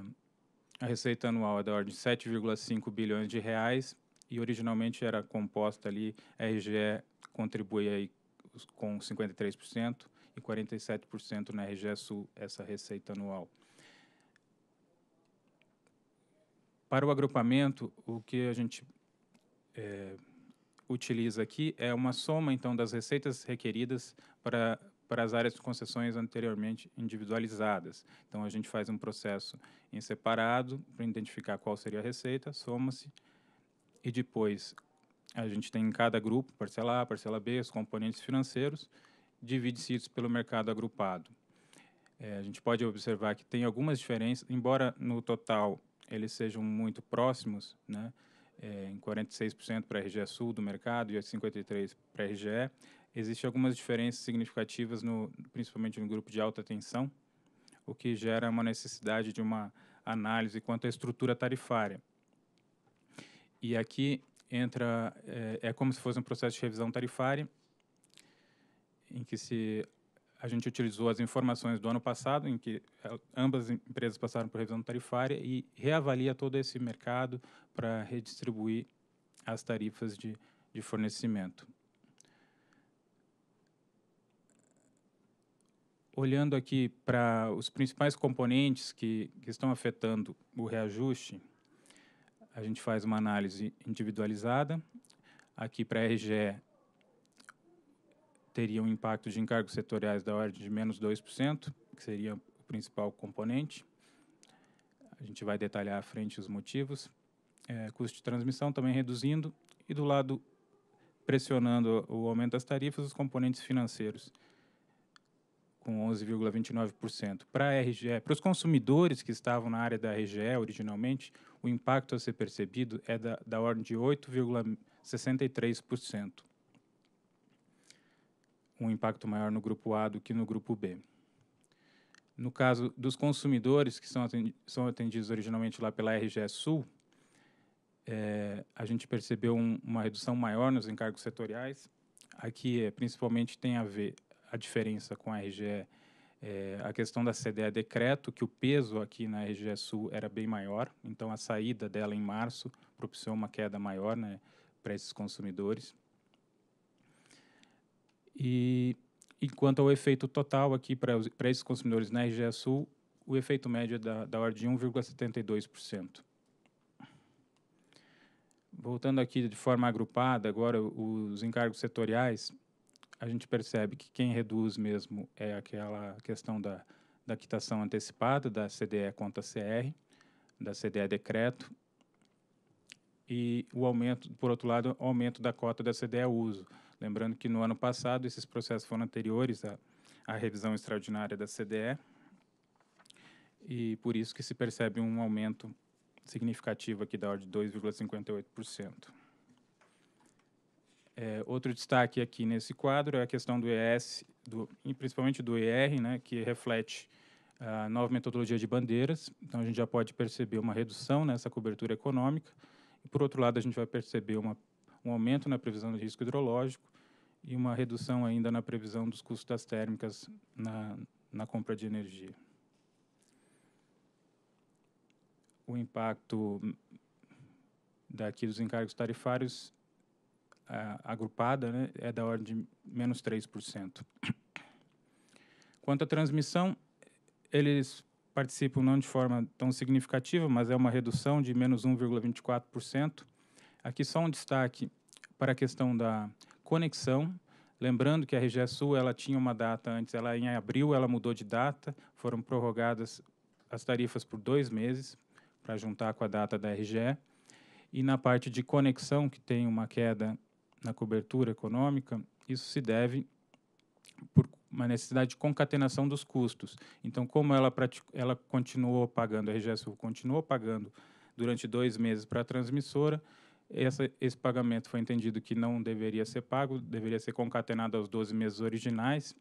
a receita anual é da ordem de 7,5 bilhões de reais e originalmente era composta ali, a RGE contribui aí com 53% e 47% na RGE Sul, essa receita anual. Para o agrupamento, o que a gente é, utiliza aqui é uma soma, então, das receitas requeridas para, para as áreas de concessões anteriormente individualizadas. Então, a gente faz um processo em separado para identificar qual seria a receita, soma-se, e depois a gente tem em cada grupo, parcela A, parcela B, os componentes financeiros, divide-se isso pelo mercado agrupado. É, a gente pode observar que tem algumas diferenças, embora no total eles sejam muito próximos, né? é, em 46% para a RGE Sul do mercado e 53% para a RGE. Existem algumas diferenças significativas, no, principalmente no grupo de alta tensão, o que gera uma necessidade de uma análise quanto à estrutura tarifária. E aqui entra, é, é como se fosse um processo de revisão tarifária, em que se a gente utilizou as informações do ano passado, em que eh, ambas empresas passaram por revisão tarifária, e reavalia todo esse mercado para redistribuir as tarifas de, de fornecimento. Olhando aqui para os principais componentes que, que estão afetando o reajuste, a gente faz uma análise individualizada. Aqui para a RGE, teria um impacto de encargos setoriais da ordem de menos 2%, que seria o principal componente. A gente vai detalhar à frente os motivos. É, custo de transmissão também reduzindo. E do lado, pressionando o aumento das tarifas, os componentes financeiros, com 11,29%. Para a RGE, para os consumidores que estavam na área da RGE originalmente, o impacto a ser percebido é da, da ordem de 8,63% um impacto maior no grupo A do que no grupo B. No caso dos consumidores, que são atendidos, são atendidos originalmente lá pela RGE Sul, é, a gente percebeu um, uma redução maior nos encargos setoriais. Aqui, é, principalmente, tem a ver a diferença com a RGE, é, a questão da CDE decreto, que o peso aqui na RGE Sul era bem maior, então a saída dela em março propiciou uma queda maior né, para esses consumidores. E quanto ao efeito total aqui para esses consumidores na RGE Sul, o efeito médio é da, da ordem de 1,72%. Voltando aqui de forma agrupada, agora os encargos setoriais, a gente percebe que quem reduz mesmo é aquela questão da, da quitação antecipada, da CDE conta CR, da CDE decreto, e o aumento, por outro lado, o aumento da cota da CDE uso. Lembrando que no ano passado esses processos foram anteriores à, à revisão extraordinária da CDE e por isso que se percebe um aumento significativo aqui da ordem de 2,58%. É, outro destaque aqui nesse quadro é a questão do ES, do, principalmente do ER, né, que reflete a nova metodologia de bandeiras. Então, a gente já pode perceber uma redução nessa cobertura econômica. E, por outro lado, a gente vai perceber uma, um aumento na previsão de risco hidrológico e uma redução ainda na previsão dos custos das térmicas na, na compra de energia. O impacto daqui dos encargos tarifários agrupada né, é da ordem de menos 3%. Quanto à transmissão, eles participam não de forma tão significativa, mas é uma redução de menos 1,24%. Aqui só um destaque para a questão da conexão. Lembrando que a Sul ela tinha uma data antes, ela em abril ela mudou de data, foram prorrogadas as tarifas por dois meses para juntar com a data da RGE. E na parte de conexão, que tem uma queda na cobertura econômica, isso se deve por uma necessidade de concatenação dos custos. Então, como ela, ela continuou pagando, a RGE Sul continuou pagando durante dois meses para a transmissora, essa, esse pagamento foi entendido que não deveria ser pago, deveria ser concatenado aos 12 meses originais.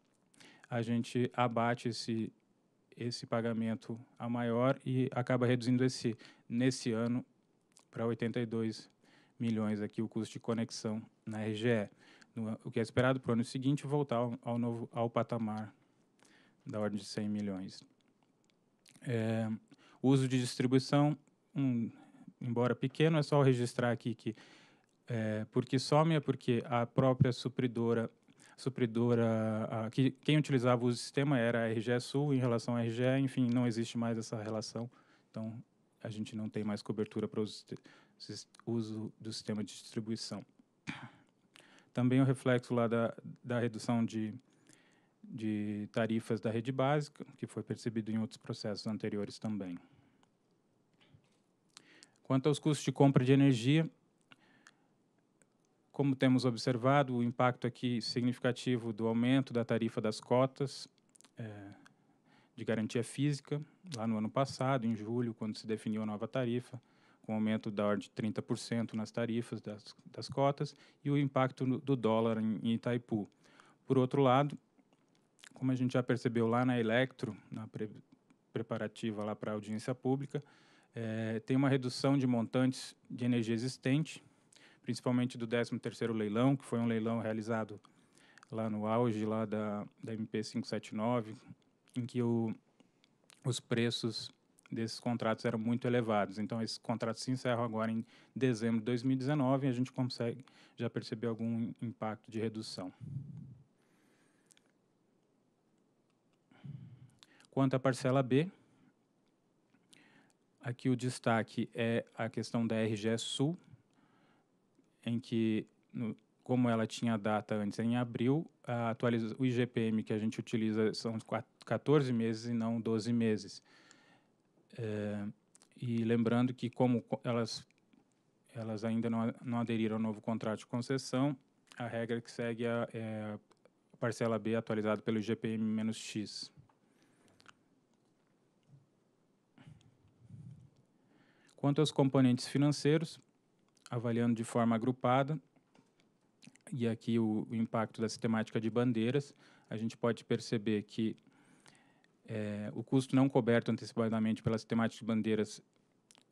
A gente abate esse, esse pagamento a maior e acaba reduzindo esse, nesse ano para 82 milhões aqui o custo de conexão na RGE. No, o que é esperado para o ano seguinte voltar ao, ao, novo, ao patamar da ordem de 100 milhões. É, uso de distribuição, um embora pequeno, é só registrar aqui que é, porque some é porque a própria supridora, supridora a, que, quem utilizava o sistema era a RGE Sul em relação à RGE, enfim, não existe mais essa relação. Então, a gente não tem mais cobertura para o uso do sistema de distribuição. Também o reflexo lá da, da redução de, de tarifas da rede básica, que foi percebido em outros processos anteriores também. Quanto aos custos de compra de energia, como temos observado, o impacto aqui significativo do aumento da tarifa das cotas é, de garantia física, lá no ano passado, em julho, quando se definiu a nova tarifa, com aumento da ordem de 30% nas tarifas das, das, cotas, e o impacto do dólar em, em Itaipu. Por outro lado, como a gente já percebeu lá na Electro, na pre preparativa lá para a audiência pública, é, tem uma redução de montantes de energia existente, principalmente do 13º leilão, que foi um leilão realizado lá no auge lá da, da MP579, em que o, os preços desses contratos eram muito elevados. Então, esses contratos se encerram agora em dezembro de 2019 e a gente consegue já perceber algum impacto de redução. Quanto à parcela B, Aqui o destaque é a questão da RGE Sul, em que, no, como ela tinha data antes em abril, a atualiza, o IGPM que a gente utiliza são 14 meses e não 12 meses. É, e lembrando que, como elas, elas ainda não, não aderiram ao novo contrato de concessão, a regra que segue é, é a parcela B atualizada pelo IGPM-X. Quanto aos componentes financeiros, avaliando de forma agrupada, e aqui o, o impacto da sistemática de bandeiras, a gente pode perceber que é, o custo não coberto antecipadamente pela sistemática de bandeiras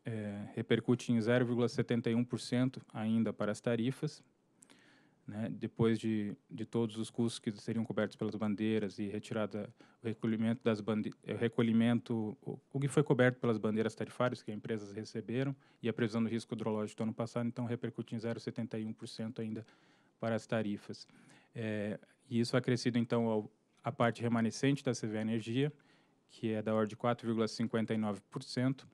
é, repercute em 0,71% ainda para as tarifas, né? Depois de, de todos os custos que seriam cobertos pelas bandeiras e retirada o recolhimento das bande eh, o recolhimento o, o, que foi coberto pelas bandeiras tarifárias que as empresas receberam e a previsão do risco hidrológico do ano passado, então repercute em 0,71% ainda para as tarifas. É, e isso acrescido então ao, a parte remanescente da CV Energia, que é da ordem de 4,59%,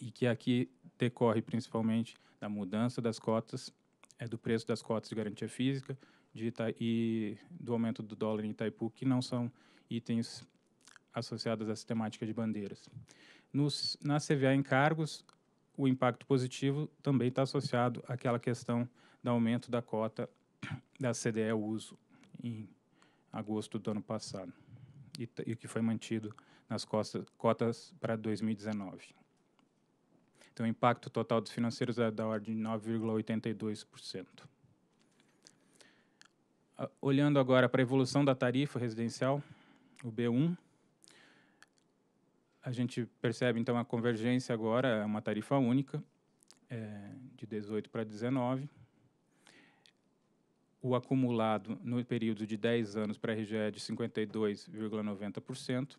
e que aqui decorre principalmente da mudança das cotas é do preço das cotas de garantia física de Ita e do aumento do dólar em Itaipu, que não são itens associados à sistemática de bandeiras. Nos, na CVA encargos, o impacto positivo também está associado àquela questão do aumento da cota da CDE uso em agosto do ano passado e, e que foi mantido nas costas, cotas para 2019. Então, o impacto total dos financeiros é da ordem de 9,82%. Ah, olhando agora para a evolução da tarifa residencial, o B1, a gente percebe então a convergência agora, é uma tarifa única, é, de 18 para 19. O acumulado no período de 10 anos para a RGE é de 52,90%,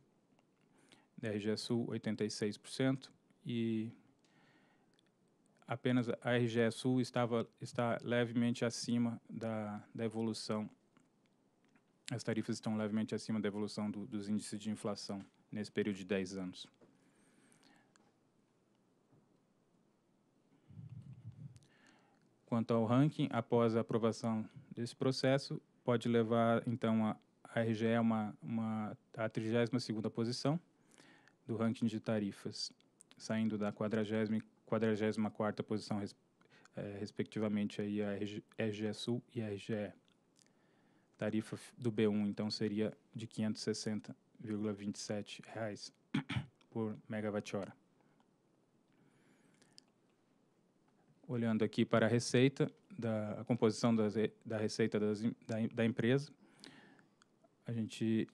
da RGE Sul 86% e apenas a RGE Sul estava, está levemente acima da, da evolução. As tarifas estão levemente acima da evolução do, dos índices de inflação nesse período de 10 anos. Quanto ao ranking, após a aprovação desse processo, pode levar então a, a RGE é uma, uma, a 32ª posição do ranking de tarifas, saindo da 44 44ª posição, res, é, respectivamente, aí a RGE é Sul e a RGE. É Tarifa do B1, então, seria de R$ 560,27 por megawatt-hora. Olhando aqui para a receita, da, a composição das, da receita das, da, da empresa, a gente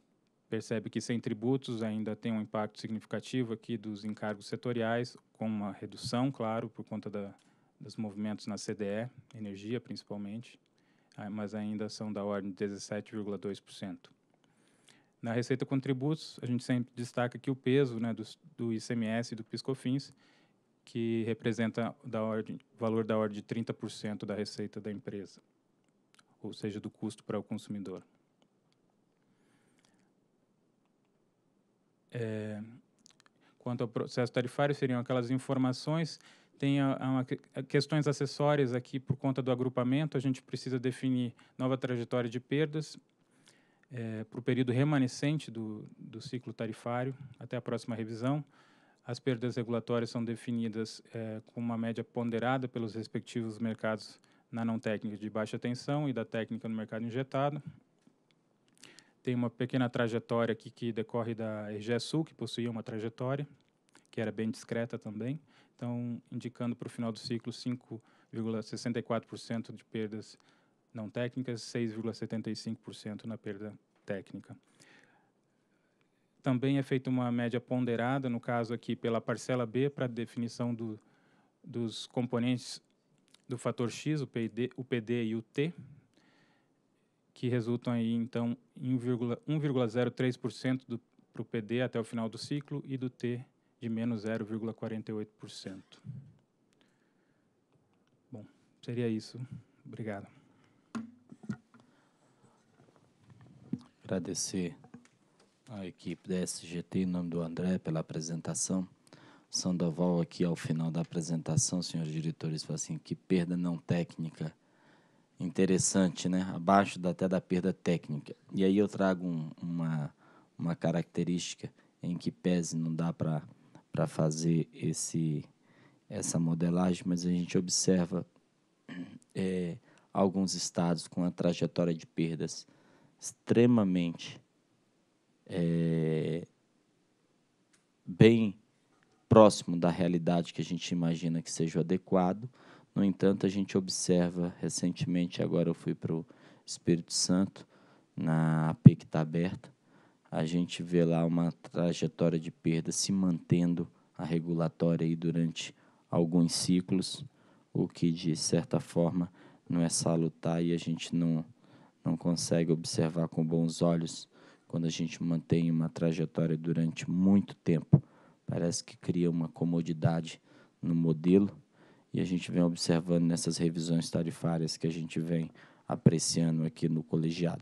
percebe que sem tributos ainda tem um impacto significativo aqui dos encargos setoriais, com uma redução, claro, por conta da, dos movimentos na CDE, energia principalmente, ah, mas ainda são da ordem de 17,2%. Na receita com tributos, a gente sempre destaca aqui o peso né, do, do ICMS e do PiscoFins, que representa da ordem, valor da ordem de 30% da receita da empresa, ou seja, do custo para o consumidor. é, quanto ao processo tarifário seriam aquelas informações tem a, a, questões acessórias aqui por conta do agrupamento, a gente precisa definir nova trajetória de perdas é, para o período remanescente do, do, ciclo tarifário até a próxima revisão. As perdas regulatórias são definidas é, com uma média ponderada pelos respectivos mercados na não técnica de baixa tensão e da técnica no mercado injetado tem uma pequena trajetória aqui que decorre da Sul, que possuía uma trajetória, que era bem discreta também. Então, indicando para o final do ciclo 5,64% de perdas não técnicas, 6,75% na perda técnica. Também é feita uma média ponderada, no caso aqui pela parcela B, para definição do, dos componentes do fator X, o PD, o PD e o T, que resultam aí, então, em 1,03% para o PD até o final do ciclo e do T de menos 0,48%. Bom, seria isso. Obrigado. Agradecer à equipe da SGT, em nome do André, pela apresentação. Sandoval, aqui ao final da apresentação, senhores diretores, falou assim, que perda não técnica interessante, né? abaixo da, até da perda técnica. E aí eu trago um, uma, uma característica em que pese não dá para fazer esse, essa modelagem, mas a gente observa é, alguns estados com a trajetória de perdas extremamente é, bem próximo da realidade que a gente imagina que seja o adequado, no entanto, a gente observa recentemente, agora eu fui para o Espírito Santo, na AP que está aberta, a gente vê lá uma trajetória de perda se mantendo a regulatória aí durante alguns ciclos, o que de certa forma não é salutar e a gente não, não consegue observar com bons olhos quando a gente mantém uma trajetória durante muito tempo. Parece que cria uma comodidade no modelo e a gente vem observando nessas revisões tarifárias que a gente vem apreciando aqui no colegiado.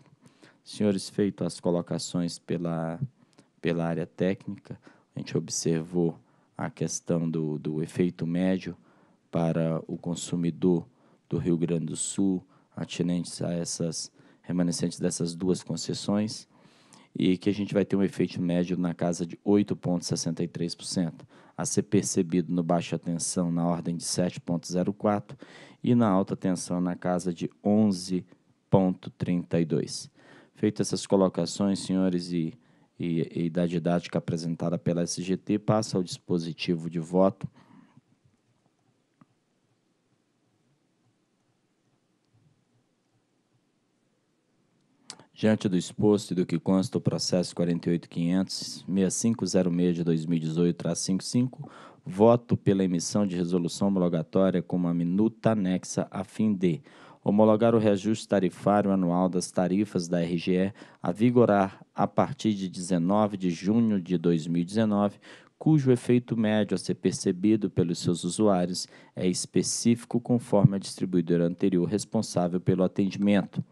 Senhores, feito as colocações pela, pela área técnica, a gente observou a questão do, do efeito médio para o consumidor do Rio Grande do Sul, atinentes a essas remanescentes dessas duas concessões e que a gente vai ter um efeito médio na casa de 8,63%, a ser percebido no baixa tensão na ordem de 7,04% e na alta tensão na casa de 11,32%. Feitas essas colocações, senhores, e, e, e da didática apresentada pela SGT, passa ao dispositivo de voto Diante do exposto e do que consta o processo 48.500.6506 de 2018-55, voto pela emissão de resolução homologatória com uma minuta anexa a fim de homologar o reajuste tarifário anual das tarifas da RGE a vigorar a partir de 19 de junho de 2019, cujo efeito médio a ser percebido pelos seus usuários é específico conforme a distribuidora anterior responsável pelo atendimento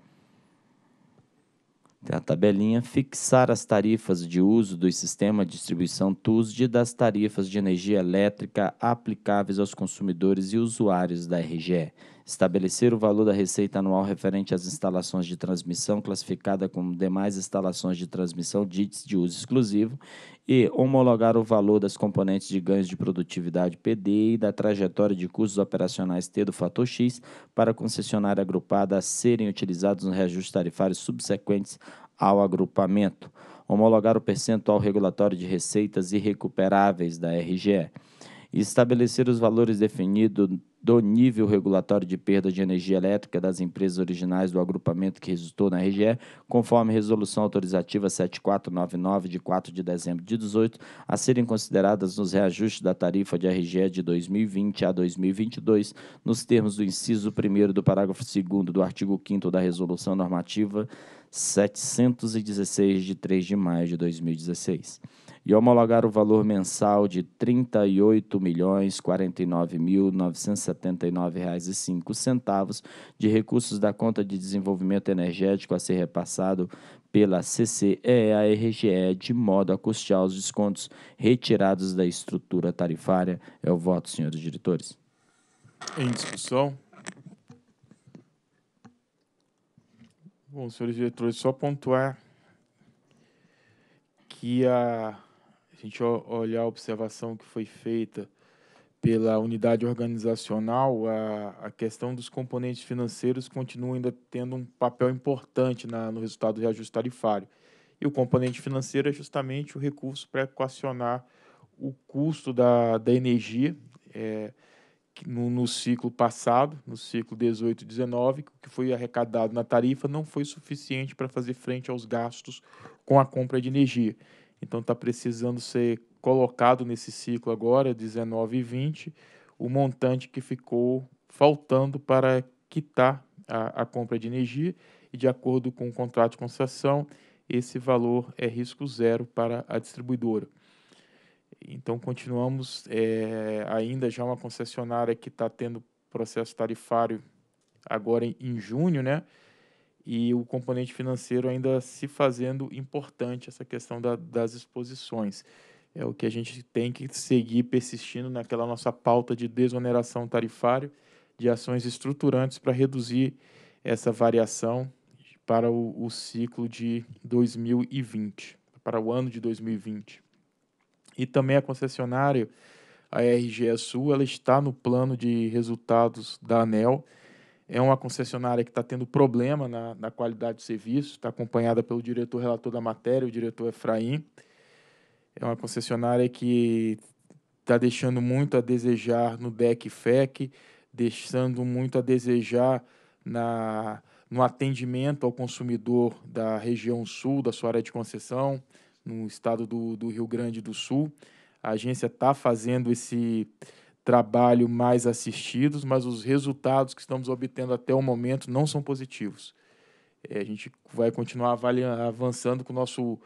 a tabelinha fixar as tarifas de uso do sistema de distribuição TUSD das tarifas de energia elétrica aplicáveis aos consumidores e usuários da RGE. Estabelecer o valor da receita anual referente às instalações de transmissão, classificada como demais instalações de transmissão DITS de uso exclusivo, e homologar o valor das componentes de ganhos de produtividade PD e da trajetória de custos operacionais T do fator X para concessionária agrupada a serem utilizados nos reajustes tarifários subsequentes ao agrupamento. Homologar o percentual regulatório de receitas irrecuperáveis da RGE estabelecer os valores definidos do nível regulatório de perda de energia elétrica das empresas originais do agrupamento que resultou na RGE, conforme resolução autorizativa 7499 de 4 de dezembro de 18, a serem consideradas nos reajustes da tarifa de RGE de 2020 a 2022, nos termos do inciso 1 do parágrafo 2 do artigo 5 da resolução normativa 716 de 3 de maio de 2016 e homologar o valor mensal de R$ 38.049.979,05 de recursos da conta de desenvolvimento energético a ser repassado pela CCEA-RGE de modo a custear os descontos retirados da estrutura tarifária. É o voto, senhores diretores. Em discussão. Bom, senhores diretores, só pontuar que a a gente olhar a observação que foi feita pela unidade organizacional, a, a questão dos componentes financeiros continua ainda tendo um papel importante na, no resultado do reajuste tarifário. E o componente financeiro é justamente o recurso para equacionar o custo da, da energia é, no, no, ciclo passado, no ciclo 18-19, que foi arrecadado na tarifa não foi suficiente para fazer frente aos gastos com a compra de energia. Então está precisando ser colocado nesse ciclo agora, 19 e 20, o montante que ficou faltando para quitar a, a compra de energia e, de acordo com o contrato de concessão, esse valor é risco zero para a distribuidora. Então, continuamos é, ainda já uma concessionária que está tendo processo tarifário agora em, em junho, né? e o componente financeiro ainda se fazendo importante, essa questão da, das exposições. É o que a gente tem que seguir persistindo naquela nossa pauta de desoneração tarifária, de ações estruturantes para reduzir essa variação para o, o ciclo de 2020, para o ano de 2020. E também a concessionária, a RGE Sul, ela está no plano de resultados da ANEL, é uma concessionária que está tendo problema na, na qualidade do serviço, está acompanhada pelo diretor relator da matéria, o diretor Efraim. É uma concessionária que está deixando muito a desejar no DEC FEC, deixando muito a desejar na, no atendimento ao consumidor da região sul, da sua área de concessão, no estado do, do Rio Grande do Sul. A agência está fazendo esse trabalho mais assistidos, mas os resultados que estamos obtendo até o momento não são positivos. É, a gente vai continuar avançando com o nosso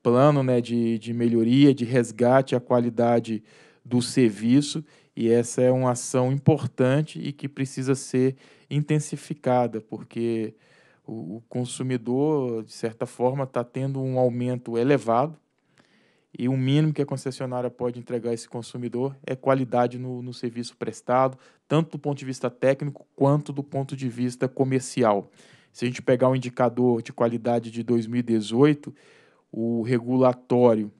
plano né, de, de melhoria, de resgate à qualidade do serviço, e essa é uma ação importante e que precisa ser intensificada, porque o, o consumidor, de certa forma, está tendo um aumento elevado e o mínimo que a concessionária pode entregar a esse consumidor é qualidade no, no serviço prestado, tanto do ponto de vista técnico quanto do ponto de vista comercial. Se a gente pegar o um indicador de qualidade de 2018, o regulatório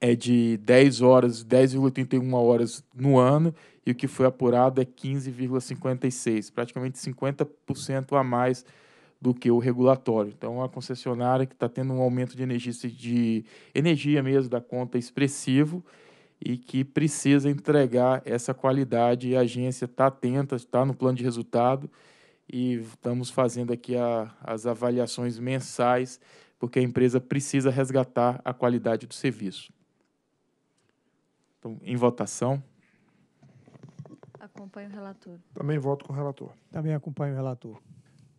é de 10 horas, 10,31 horas no ano, e o que foi apurado é 15,56, praticamente 50% a mais do que o regulatório. Então, a concessionária que está tendo um aumento de energia, de energia mesmo da conta expressivo e que precisa entregar essa qualidade. E a agência está atenta, está no plano de resultado e estamos fazendo aqui a, as avaliações mensais, porque a empresa precisa resgatar a qualidade do serviço. Então, em votação. Acompanho o relator. Também voto com o relator. Também acompanho o relator.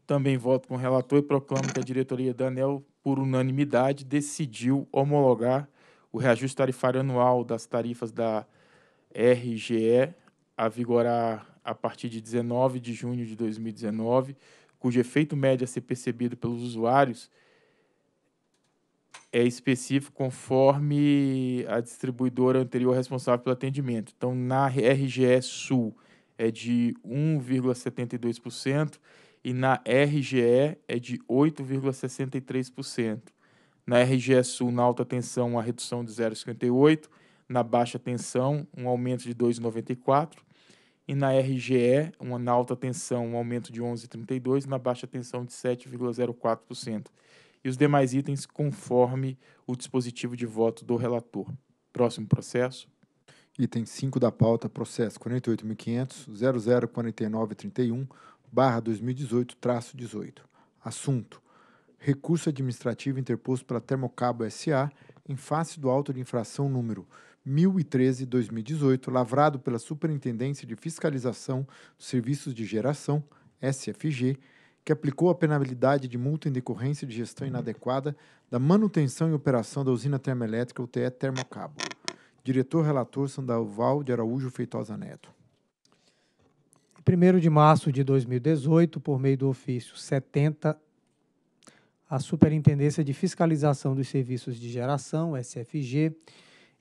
Também voto com o relator e proclamo que a diretoria da ANEL, por unanimidade, decidiu homologar o reajuste tarifário anual das tarifas da RGE a vigorar a partir de 19 de junho de 2019, cujo efeito médio a ser percebido pelos usuários é específico conforme a distribuidora anterior responsável pelo atendimento. Então, na RGE Sul é de 1,72% e na RGE é de 8,63%. Na RGE Sul, na alta tensão, uma redução de 0,58%, na baixa tensão, um aumento de 2,94%, e na RGE, uma na alta tensão, um aumento de 11,32%, na baixa tensão de 7,04%. E os demais itens conforme o dispositivo de voto do relator. Próximo processo. Item 5 da pauta, processo 48.500.004931 barra 2018-18. Assunto: Recurso administrativo interposto pela Termocabo S.A. em face do auto de infração número 1013-2018, lavrado pela Superintendência de Fiscalização dos Serviços de Geração, SFG, que aplicou a penalidade de multa em decorrência de gestão inadequada da manutenção e operação da usina termoelétrica UTE Termocabo. Diretor-relator Sandoval de Araújo Feitosa Neto. 1 de março de 2018, por meio do ofício 70, a Superintendência de Fiscalização dos Serviços de Geração, SFG,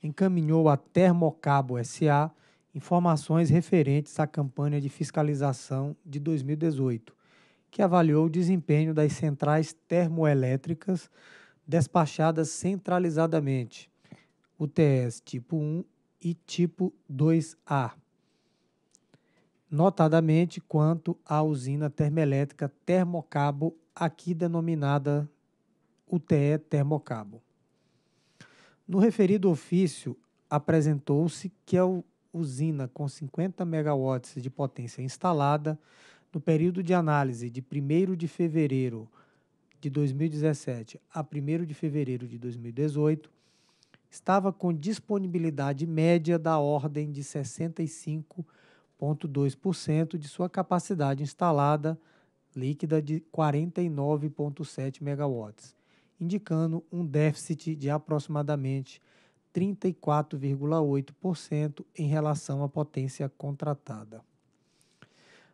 encaminhou à Termocabo SA informações referentes à campanha de fiscalização de 2018, que avaliou o desempenho das centrais termoelétricas despachadas centralizadamente, UTS tipo 1 e tipo 2A notadamente quanto à usina termoelétrica Termocabo, aqui denominada UTE Termocabo. No referido ofício, apresentou-se que a usina com 50 megawatts de potência instalada no período de análise de 1 de fevereiro de 2017 a 1 de fevereiro de 2018 estava com disponibilidade média da ordem de 65 0,2% de sua capacidade instalada líquida de 49,7 megawatts, indicando um déficit de aproximadamente 34,8% em relação à potência contratada.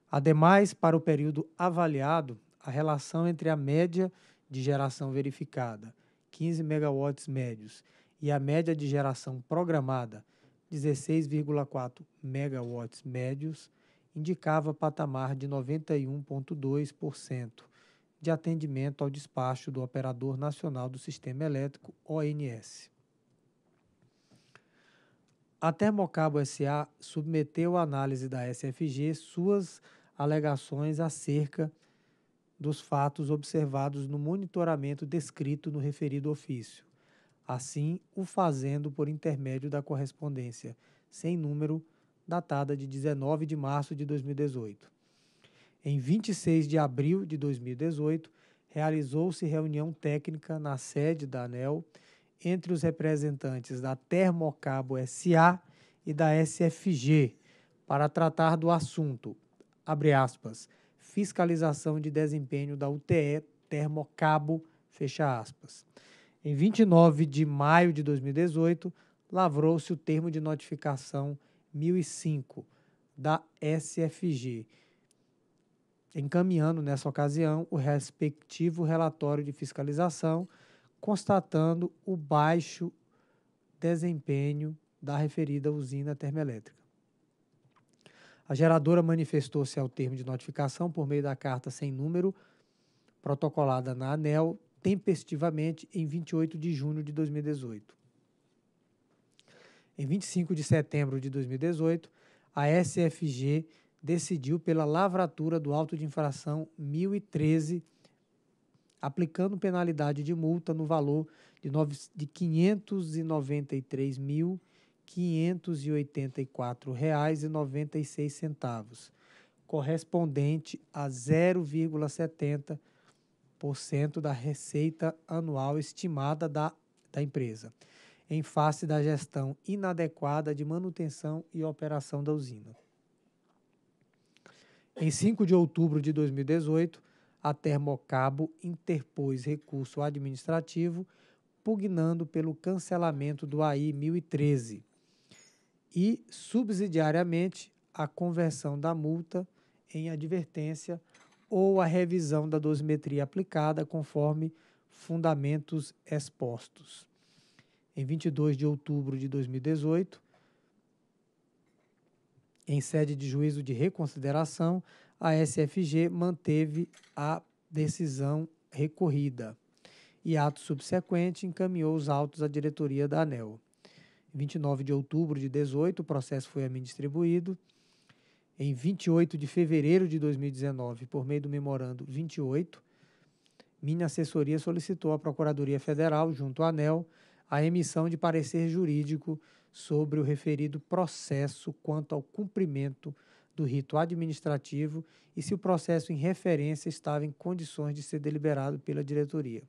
Ademais, para o período avaliado, a relação entre a média de geração verificada, 15 megawatts médios, e a média de geração programada, 16,4 megawatts médios, indicava patamar de 91,2% de atendimento ao despacho do Operador Nacional do Sistema Elétrico, ONS. A Termocabo SA submeteu à análise da SFG suas alegações acerca dos fatos observados no monitoramento descrito no referido ofício assim o fazendo por intermédio da correspondência sem número, datada de 19 de março de 2018. Em 26 de abril de 2018, realizou-se reunião técnica na sede da ANEL entre os representantes da Termocabo SA e da SFG para tratar do assunto, abre aspas, fiscalização de desempenho da UTE Termocabo, fecha aspas. Em 29 de maio de 2018, lavrou-se o termo de notificação 1005 da SFG, encaminhando nessa ocasião o respectivo relatório de fiscalização, constatando o baixo desempenho da referida usina termoelétrica. A geradora manifestou-se ao termo de notificação por meio da carta sem número protocolada na ANEL tempestivamente em 28 de junho de 2018. Em 25 de setembro de 2018, a SFG decidiu pela lavratura do auto de infração 1013, aplicando penalidade de multa no valor de, de R$ 593.584,96, correspondente a 0,70 10% da receita anual estimada da, da empresa, em face da gestão inadequada de manutenção e operação da usina. Em 5 de outubro de 2018, a Termocabo interpôs recurso administrativo pugnando pelo cancelamento do AI 1013 e, subsidiariamente, a conversão da multa em advertência ou a revisão da dosimetria aplicada conforme fundamentos expostos. Em 22 de outubro de 2018, em sede de juízo de reconsideração, a SFG manteve a decisão recorrida e ato subsequente encaminhou os autos à diretoria da ANEL. Em 29 de outubro de 18, o processo foi a mim distribuído em 28 de fevereiro de 2019, por meio do memorando 28, minha assessoria solicitou à Procuradoria Federal, junto à ANEL, a emissão de parecer jurídico sobre o referido processo quanto ao cumprimento do rito administrativo e se o processo em referência estava em condições de ser deliberado pela diretoria.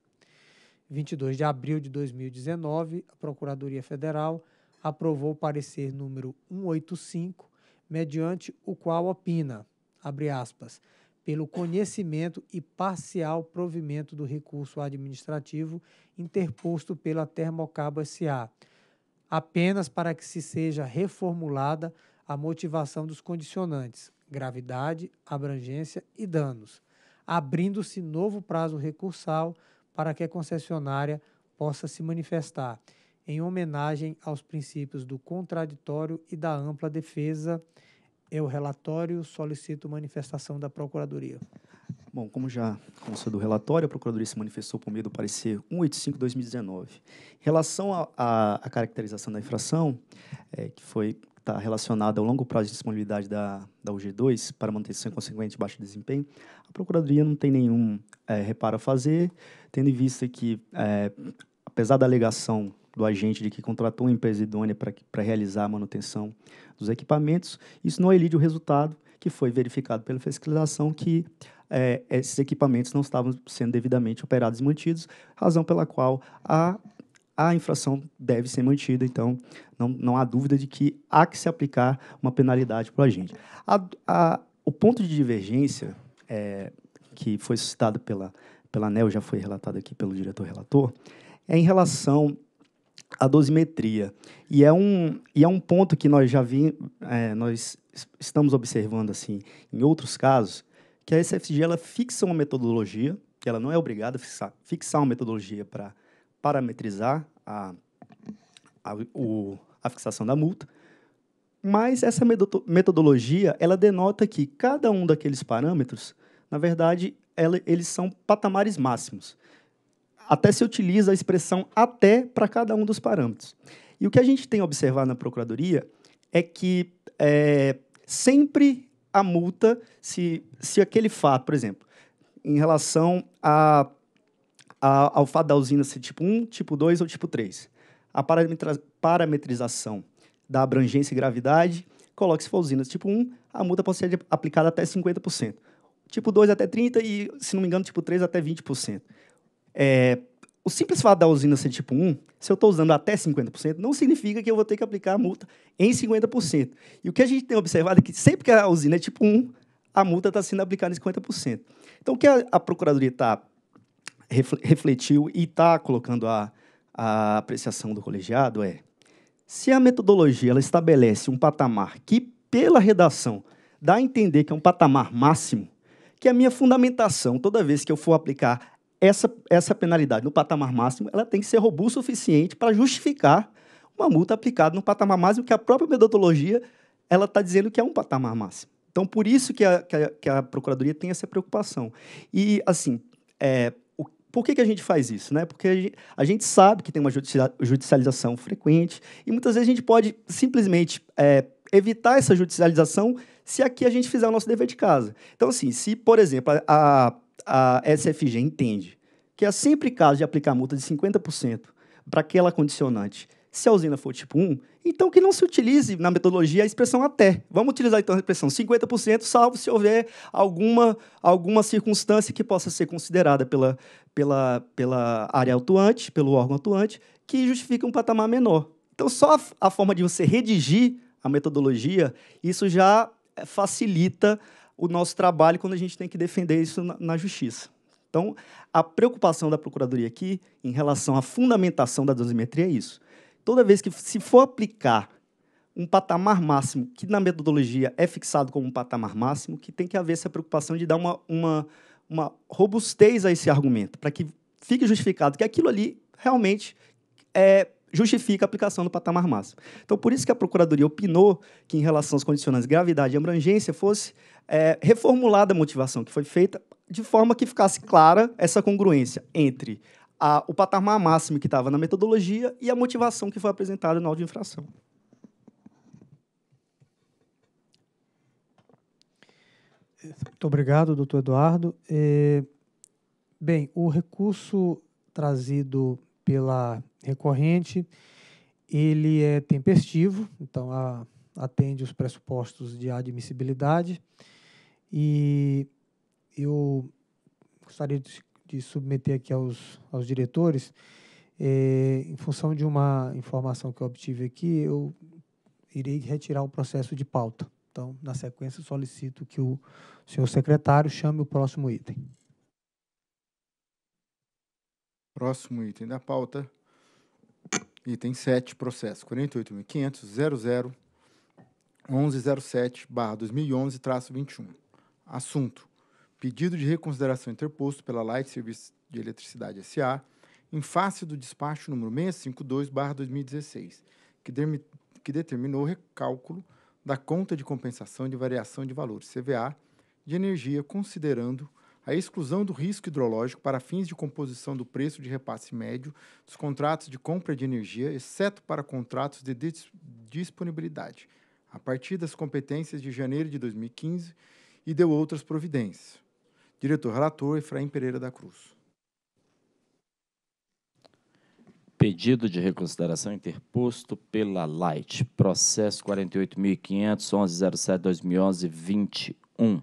22 de abril de 2019, a Procuradoria Federal aprovou o parecer número 185 mediante o qual opina, abre aspas, pelo conhecimento e parcial provimento do recurso administrativo interposto pela Termocabo S.A., apenas para que se seja reformulada a motivação dos condicionantes, gravidade, abrangência e danos, abrindo-se novo prazo recursal para que a concessionária possa se manifestar em homenagem aos princípios do contraditório e da ampla defesa. É o relatório, solicito manifestação da Procuradoria. Bom, como já consta do relatório, a Procuradoria se manifestou por meio do parecer 185-2019. Em relação à caracterização da infração, é, que foi está relacionada ao longo prazo de disponibilidade da, da UG2 para manutenção consequente de baixo desempenho, a Procuradoria não tem nenhum é, reparo a fazer, tendo em vista que, é, apesar da alegação do agente de que contratou uma empresa idônea para realizar a manutenção dos equipamentos, isso não elide o resultado que foi verificado pela fiscalização que é, esses equipamentos não estavam sendo devidamente operados e mantidos, razão pela qual a, a infração deve ser mantida. Então, não, não há dúvida de que há que se aplicar uma penalidade para o agente. A, a, o ponto de divergência é, que foi suscitado pela, pela ANEL, já foi relatado aqui pelo diretor-relator, é em relação a dosimetria. E é um, e é um ponto que nós já vi, é, nós estamos observando assim em outros casos, que a SFG ela fixa uma metodologia, que ela não é obrigada a fixar, fixar uma metodologia para parametrizar a, a, o, a fixação da multa, mas essa metodologia ela denota que cada um daqueles parâmetros, na verdade, ela, eles são patamares máximos até se utiliza a expressão até para cada um dos parâmetros. E o que a gente tem observado na Procuradoria é que é, sempre a multa, se, se aquele fato, por exemplo, em relação a, a, ao fato da usina ser tipo 1, tipo 2 ou tipo 3, a parametra, parametrização da abrangência e gravidade, coloque se for usina tipo 1, a multa pode ser aplicada até 50%. Tipo 2 até 30% e, se não me engano, tipo 3 até 20%. É, o simples fato da usina ser tipo 1, se eu estou usando até 50%, não significa que eu vou ter que aplicar a multa em 50%. E o que a gente tem observado é que sempre que a usina é tipo 1, a multa está sendo aplicada em 50%. Então, o que a, a Procuradoria tá, refletiu e está colocando a, a apreciação do colegiado é se a metodologia ela estabelece um patamar que, pela redação, dá a entender que é um patamar máximo, que a minha fundamentação, toda vez que eu for aplicar essa, essa penalidade no patamar máximo ela tem que ser robusta o suficiente para justificar uma multa aplicada no patamar máximo, que a própria metodologia ela está dizendo que é um patamar máximo. Então, por isso que a, que a, que a Procuradoria tem essa preocupação. E, assim, é, o, por que, que a gente faz isso? Né? Porque a gente, a gente, sabe que tem uma judicialização frequente e muitas vezes a gente pode simplesmente é, evitar essa judicialização se aqui a gente fizer o nosso dever de casa. Então, assim, se, por exemplo, a a SFG entende que é sempre caso de aplicar multa de 50% para aquela condicionante se a usina for tipo 1, então que não se utilize na metodologia a expressão até. Vamos utilizar então a expressão 50%, salvo se houver alguma, alguma circunstância que possa ser considerada pela, pela, pela área atuante, pelo órgão atuante, que justifique um patamar menor. Então, só a, a forma de você redigir a metodologia, isso já facilita o nosso trabalho quando a gente tem que defender isso na, na justiça. Então, a preocupação da Procuradoria aqui em relação à fundamentação da dosimetria é isso. Toda vez que se for aplicar um patamar máximo, que na metodologia é fixado como um patamar máximo, que tem que haver essa preocupação de dar uma, uma, uma robustez a esse argumento, para que fique justificado que aquilo ali realmente é, justifica a aplicação do patamar máximo. Então, por isso que a Procuradoria opinou que, em relação aos condicionantes gravidade e abrangência, fosse é, reformulada a motivação que foi feita, de forma que ficasse clara essa congruência entre a, o patamar máximo que estava na metodologia e a motivação que foi apresentada no áudio de infração. Muito obrigado, doutor Eduardo. É, bem, o recurso trazido pela recorrente, ele é tempestivo, então a, atende os pressupostos de admissibilidade. E eu gostaria de, de submeter aqui aos, aos diretores, é, em função de uma informação que eu obtive aqui, eu irei retirar o processo de pauta. Então, na sequência, solicito que o senhor secretário chame o próximo item. Próximo item da pauta. Item 7, processo 48.500.001107/2011-21. Assunto: Pedido de reconsideração interposto pela Light Serviço de Eletricidade SA, em face do despacho número 652/2016, que, que determinou o recálculo da conta de compensação de variação de valores CVA de energia considerando a exclusão do risco hidrológico para fins de composição do preço de repasse médio dos contratos de compra de energia, exceto para contratos de dis disponibilidade, a partir das competências de janeiro de 2015 e deu outras providências. Diretor relator Efraim Pereira da Cruz. Pedido de reconsideração interposto pela Light, processo 48.500, 1107-2011-21.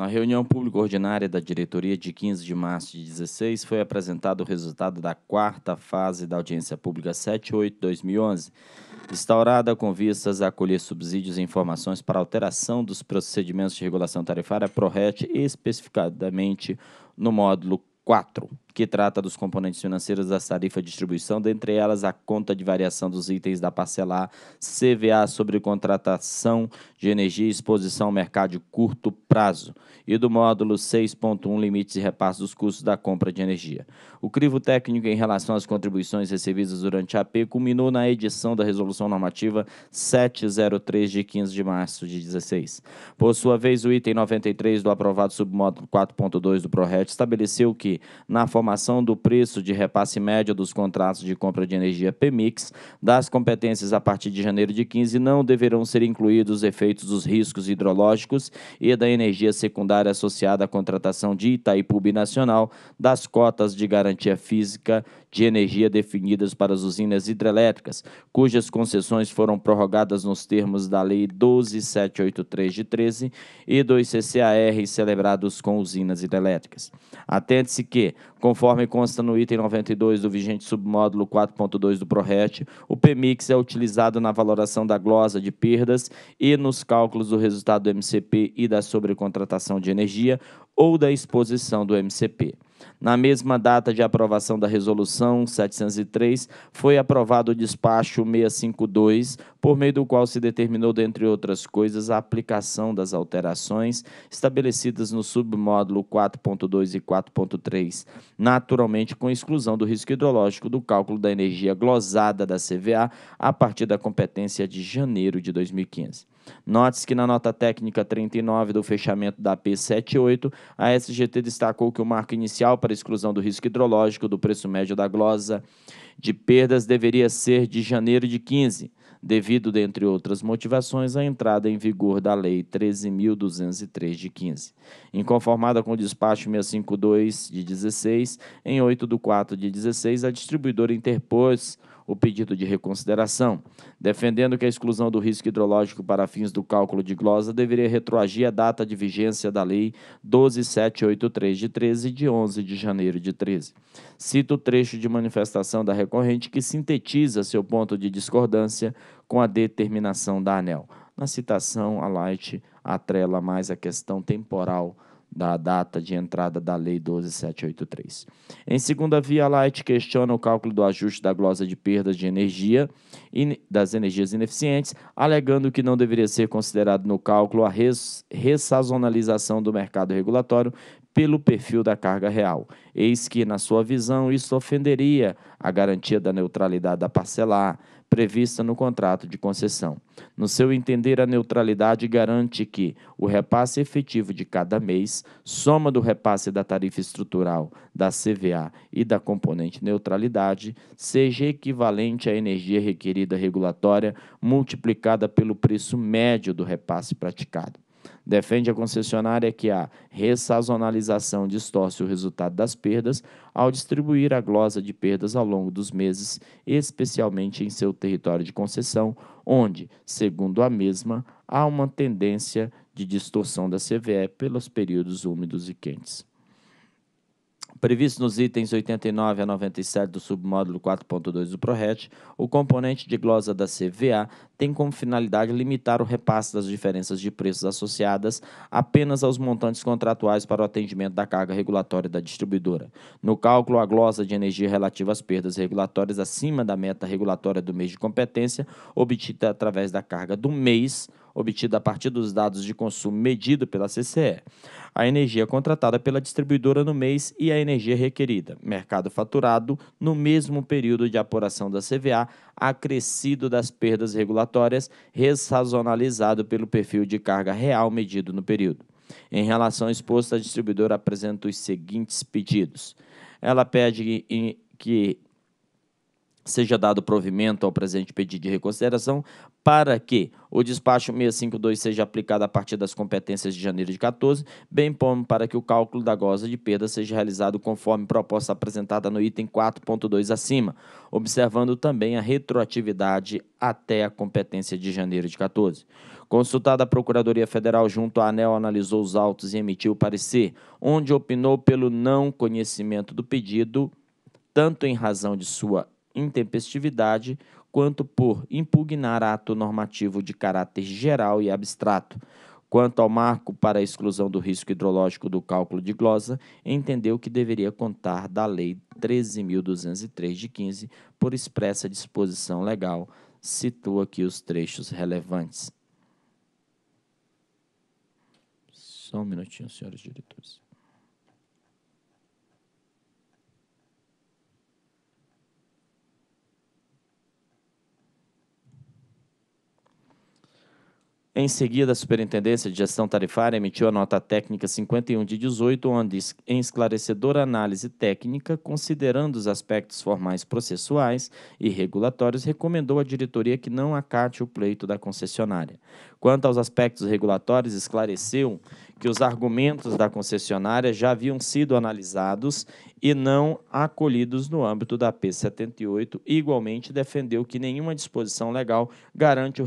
Na reunião pública ordinária da diretoria de 15 de março de 16, foi apresentado o resultado da quarta fase da audiência pública 78/2011, instaurada com vistas a acolher subsídios e informações para alteração dos procedimentos de regulação tarifária PRORET, especificadamente no módulo 4 que trata dos componentes financeiros da tarifa de distribuição, dentre elas a conta de variação dos itens da parcela A, CVA sobre contratação de energia e exposição ao mercado de curto prazo, e do módulo 6.1, limites e repasse dos custos da compra de energia. O crivo técnico em relação às contribuições recebidas durante a AP culminou na edição da Resolução Normativa 703 de 15 de março de 16. Por sua vez, o item 93 do aprovado submódulo 4.2 do PRORET estabeleceu que, na forma informação do preço de repasse médio dos contratos de compra de energia PMIX das competências a partir de janeiro de 15 não deverão ser incluídos os efeitos dos riscos hidrológicos e da energia secundária associada à contratação de Itaipu Nacional das cotas de garantia física de energia definidas para as usinas hidrelétricas, cujas concessões foram prorrogadas nos termos da Lei 12783 de 13 e dos CCAR celebrados com usinas hidrelétricas. Atente-se que, conforme consta no item 92 do vigente submódulo 4.2 do PRORET, o PMIX é utilizado na valoração da glosa de perdas e nos cálculos do resultado do MCP e da sobrecontratação de energia ou da exposição do MCP. Na mesma data de aprovação da resolução 703, foi aprovado o despacho 652, por meio do qual se determinou, dentre outras coisas, a aplicação das alterações estabelecidas no submódulo 4.2 e 4.3, naturalmente com exclusão do risco hidrológico do cálculo da energia glosada da CVA a partir da competência de janeiro de 2015. Note-se que na nota técnica 39 do fechamento da P78, a SGT destacou que o marco inicial para para exclusão do risco hidrológico do preço médio da glosa de perdas deveria ser de janeiro de 15, devido, dentre outras motivações, à entrada em vigor da Lei 13.203 de 15, inconformada com o despacho 652 de 16, em 8 de 4 de 16, a distribuidora interpôs o pedido de reconsideração, defendendo que a exclusão do risco hidrológico para fins do cálculo de glosa deveria retroagir a data de vigência da Lei 12783 de 13 de 11 de janeiro de 13. Cito o trecho de manifestação da recorrente que sintetiza seu ponto de discordância com a determinação da ANEL. Na citação, a Light atrela mais a questão temporal da data de entrada da Lei 12783. Em segunda via, a Light questiona o cálculo do ajuste da glosa de perdas de energia e das energias ineficientes, alegando que não deveria ser considerado no cálculo a res, ressazonalização do mercado regulatório pelo perfil da carga real. Eis que, na sua visão, isso ofenderia a garantia da neutralidade da parcelar, prevista no contrato de concessão. No seu entender, a neutralidade garante que o repasse efetivo de cada mês, soma do repasse da tarifa estrutural, da CVA e da componente neutralidade, seja equivalente à energia requerida regulatória multiplicada pelo preço médio do repasse praticado. Defende a concessionária que a ressazonalização distorce o resultado das perdas ao distribuir a glosa de perdas ao longo dos meses, especialmente em seu território de concessão, onde, segundo a mesma, há uma tendência de distorção da CVE pelos períodos úmidos e quentes. Previsto nos itens 89 a 97 do submódulo 4.2 do ProRET, o componente de glosa da CVA tem como finalidade limitar o repasse das diferenças de preços associadas apenas aos montantes contratuais para o atendimento da carga regulatória da distribuidora. No cálculo, a glosa de energia relativa às perdas regulatórias acima da meta regulatória do mês de competência, obtida através da carga do mês obtida a partir dos dados de consumo medido pela CCE, a energia contratada pela distribuidora no mês e a energia requerida, mercado faturado no mesmo período de apuração da CVA, acrescido das perdas regulatórias, ressazonalizado pelo perfil de carga real medido no período. Em relação ao exposto, a distribuidora apresenta os seguintes pedidos. Ela pede que seja dado provimento ao presente pedido de reconsideração para que o despacho 652 seja aplicado a partir das competências de janeiro de 14, bem como para que o cálculo da goza de perda seja realizado conforme proposta apresentada no item 4.2 acima, observando também a retroatividade até a competência de janeiro de 14. Consultada a Procuradoria Federal junto à ANEL, analisou os autos e emitiu parecer, onde opinou pelo não conhecimento do pedido, tanto em razão de sua intempestividade quanto por impugnar ato normativo de caráter geral e abstrato. Quanto ao marco para a exclusão do risco hidrológico do cálculo de glosa, entendeu que deveria contar da Lei 13.203 de 15, por expressa disposição legal. Situa aqui os trechos relevantes. Só um minutinho, senhores diretores. Em seguida, a Superintendência de Gestão Tarifária emitiu a nota técnica 51 de 18, onde, em esclarecedora análise técnica, considerando os aspectos formais processuais e regulatórios, recomendou à diretoria que não acate o pleito da concessionária. Quanto aos aspectos regulatórios, esclareceu que os argumentos da concessionária já haviam sido analisados e não acolhidos no âmbito da P78. Igualmente, defendeu que nenhuma disposição legal garante o,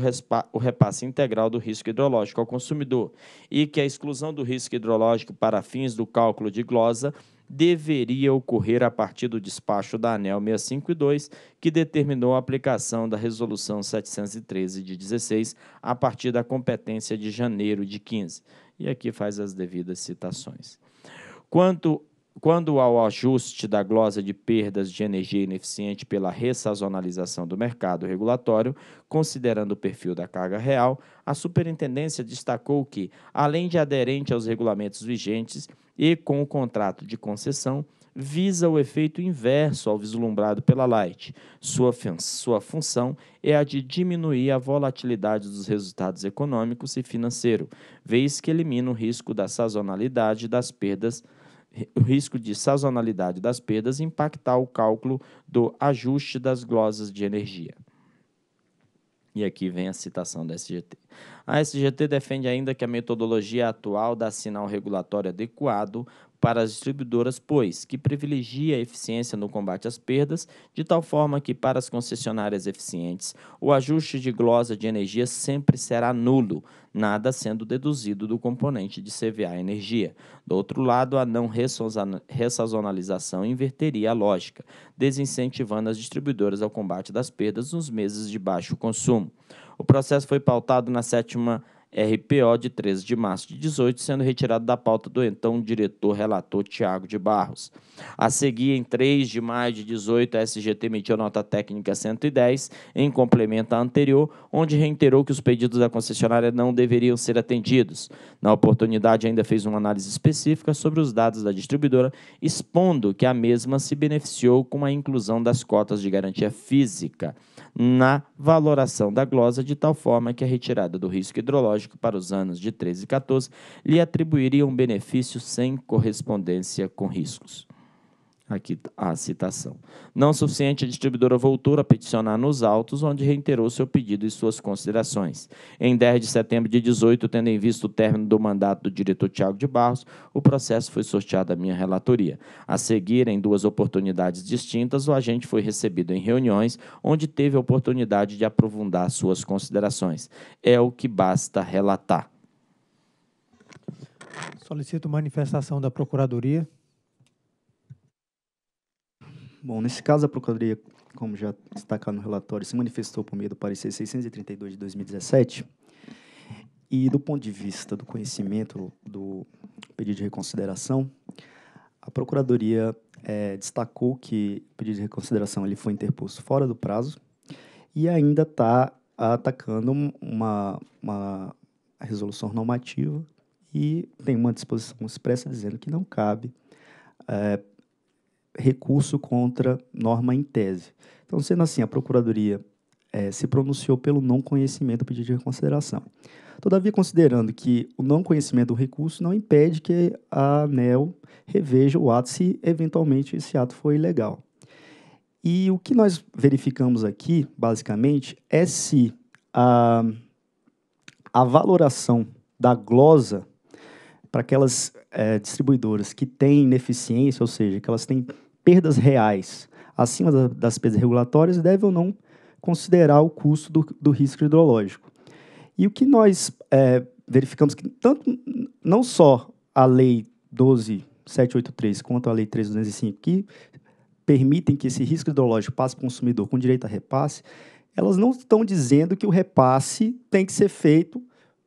o repasse integral do risco hidrológico ao consumidor e que a exclusão do risco hidrológico para fins do cálculo de glosa deveria ocorrer a partir do despacho da ANEL 652, que determinou a aplicação da Resolução 713 de 16 a partir da competência de janeiro de 15. E aqui faz as devidas citações. Quanto quando ao ajuste da glosa de perdas de energia ineficiente pela ressazonalização do mercado regulatório, considerando o perfil da carga real, a superintendência destacou que, além de aderente aos regulamentos vigentes, e com o contrato de concessão visa o efeito inverso ao vislumbrado pela Light. Sua, sua função é a de diminuir a volatilidade dos resultados econômicos e financeiros, vez que elimina o risco da sazonalidade das perdas o risco de sazonalidade das perdas impactar o cálculo do ajuste das glosas de energia. E aqui vem a citação da SGT. A SGT defende ainda que a metodologia atual dá sinal regulatório adequado para as distribuidoras, pois que privilegia a eficiência no combate às perdas, de tal forma que para as concessionárias eficientes, o ajuste de glosa de energia sempre será nulo, nada sendo deduzido do componente de CVA energia. Do outro lado, a não ressazonalização inverteria a lógica, desincentivando as distribuidoras ao combate das perdas nos meses de baixo consumo. O processo foi pautado na sétima RPO de 13 de março de 18, sendo retirado da pauta do então diretor-relator Tiago de Barros. A seguir, em 3 de maio de 18, a SGT emitiu a nota técnica 110, em complemento à anterior, onde reiterou que os pedidos da concessionária não deveriam ser atendidos. Na oportunidade, ainda fez uma análise específica sobre os dados da distribuidora, expondo que a mesma se beneficiou com a inclusão das cotas de garantia física na valoração da glosa, de tal forma que a retirada do risco hidrológico Pedagógico para os anos de 13 e 14 lhe atribuiria um benefício sem correspondência com riscos. Aqui a citação. Não suficiente, a distribuidora voltou a peticionar nos autos, onde reiterou seu pedido e suas considerações. Em 10 de setembro de 18, tendo em vista o término do mandato do diretor Tiago de Barros, o processo foi sorteado à minha relatoria. A seguir, em duas oportunidades distintas, o agente foi recebido em reuniões, onde teve a oportunidade de aprofundar suas considerações. É o que basta relatar. Solicito manifestação da Procuradoria. Bom, nesse caso, a Procuradoria, como já destacar no relatório, se manifestou por meio do parecer 632 de 2017. E do ponto de vista do conhecimento do pedido de reconsideração, a Procuradoria é, destacou que o pedido de reconsideração ele foi interposto fora do prazo e ainda está atacando uma, uma resolução normativa e tem uma disposição expressa dizendo que não cabe é, recurso contra norma em tese. Então, sendo assim, a Procuradoria é, se pronunciou pelo não conhecimento do pedido de reconsideração. Todavia, considerando que o não conhecimento do recurso não impede que a ANEL reveja o ato se eventualmente esse ato foi ilegal. E o que nós verificamos aqui, basicamente, é se a, a valoração da glosa para aquelas é, distribuidoras que têm ineficiência, ou seja, que elas têm perdas reais acima das perdas regulatórias deve ou não considerar o custo do, do risco hidrológico. E o que nós é, verificamos que tanto não só a lei 12783 quanto a lei 3205 que permitem que esse risco hidrológico passe para o consumidor com direito a repasse, elas não estão dizendo que o repasse tem que ser feito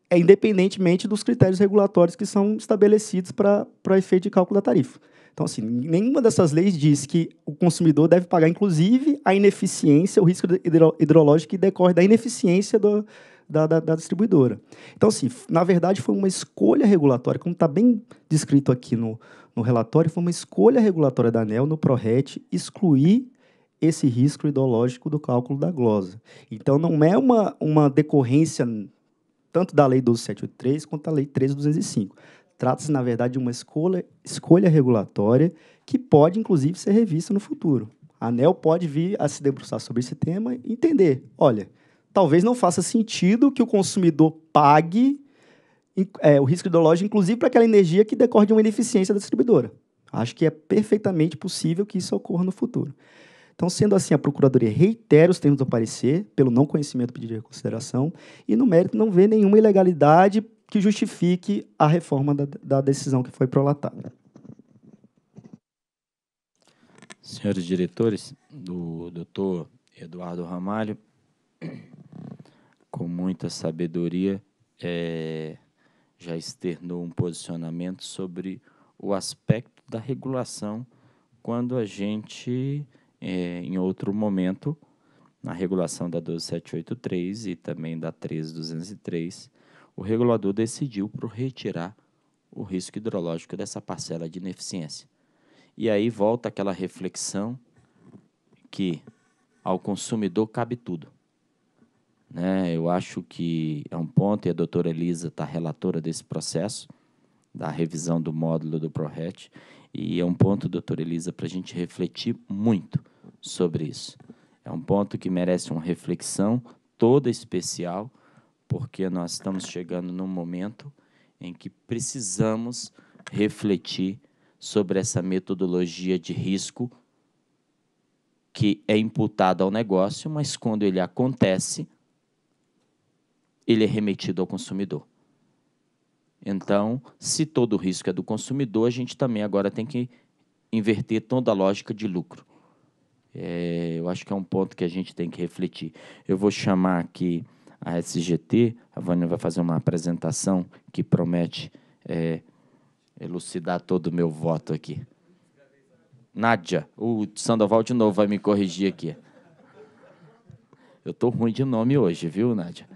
é independentemente dos critérios regulatórios que são estabelecidos para efeito de cálculo da tarifa. Então, assim, nenhuma dessas leis diz que o consumidor deve pagar, inclusive, a ineficiência, o risco hidro hidrológico que decorre da ineficiência do, da, da, da, distribuidora. Então, assim, na verdade, foi uma escolha regulatória, como está bem descrito aqui no, no relatório, foi uma escolha regulatória da ANEL no PRORET excluir esse risco hidrológico do cálculo da glosa. Então, não é uma, uma decorrência tanto da Lei 12783 quanto da Lei 13205. Trata-se, na verdade, de uma escolha, escolha regulatória que pode, inclusive, ser revista no futuro. A ANEL pode vir a se debruçar sobre esse tema e entender, olha, talvez não faça sentido que o consumidor pague é, o risco hidrológico, inclusive para aquela energia que decorre de uma ineficiência da distribuidora. Acho que é perfeitamente possível que isso ocorra no futuro. Então, sendo assim, a Procuradoria reitera os termos do parecer, pelo não conhecimento do pedido de reconsideração, e no mérito não vê nenhuma ilegalidade que justifique a reforma da, da decisão que foi prolatada. Senhores diretores, do doutor Eduardo Ramalho, com muita sabedoria, é, já externou um posicionamento sobre o aspecto da regulação quando a gente é, em outro momento, na regulação da 12783 e também da 13203, o regulador decidiu por retirar o risco hidrológico dessa parcela de ineficiência. E aí volta aquela reflexão que ao consumidor cabe tudo. Né? Eu acho que é um ponto, e a doutora Elisa está relatora desse processo, da revisão do módulo do ProRet, e é um ponto, doutora Elisa, para a gente refletir muito sobre isso. É um ponto que merece uma reflexão toda especial, porque nós estamos chegando num momento em que precisamos refletir sobre essa metodologia de risco que é imputada ao negócio, mas quando ele acontece, ele é remetido ao consumidor. Então, se todo o risco é do consumidor, a gente também agora tem que inverter toda a lógica de lucro. É, eu acho que é um ponto que a gente tem que refletir. Eu vou chamar aqui a SGT, a Vânia vai fazer uma apresentação que promete é, elucidar todo o meu voto aqui. Nádia, o Sandoval de novo vai me corrigir aqui. Eu estou ruim de nome hoje, viu, Nádia?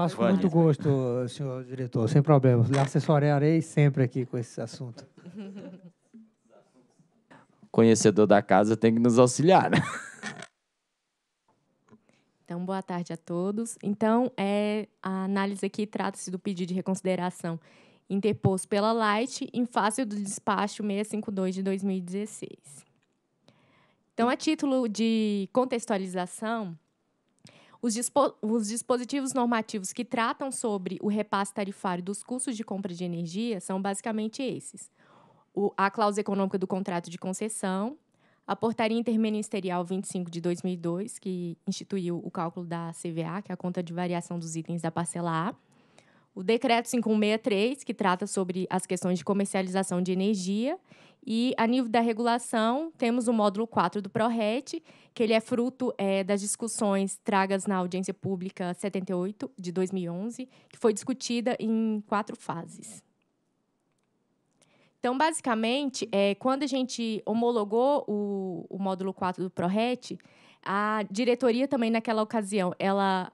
faço com muito gosto, senhor diretor, sem problemas. Lhe assessorarei sempre aqui com esse assunto. Conhecedor da casa tem que nos auxiliar. Né? Então, boa tarde a todos. Então, é, a análise aqui trata-se do pedido de reconsideração interposto pela Light em face do despacho 652 de 2016. Então, a título de contextualização, os, dispo os, dispositivos normativos que tratam sobre o repasse tarifário dos custos de compra de energia são basicamente esses: o, a cláusula econômica do contrato de concessão, a portaria interministerial 25 de 2002, que instituiu o cálculo da CVA, que é a conta de variação dos itens da parcela A, o decreto 5163, que trata sobre as questões de comercialização de energia, e a nível da regulação, temos o módulo 4 do PRORET, que ele é fruto é, das discussões tragas na audiência pública 78 de 2011, que foi discutida em quatro fases. Então, basicamente, é, quando a gente homologou o, o módulo 4 do ProRet, a diretoria também, naquela ocasião, ela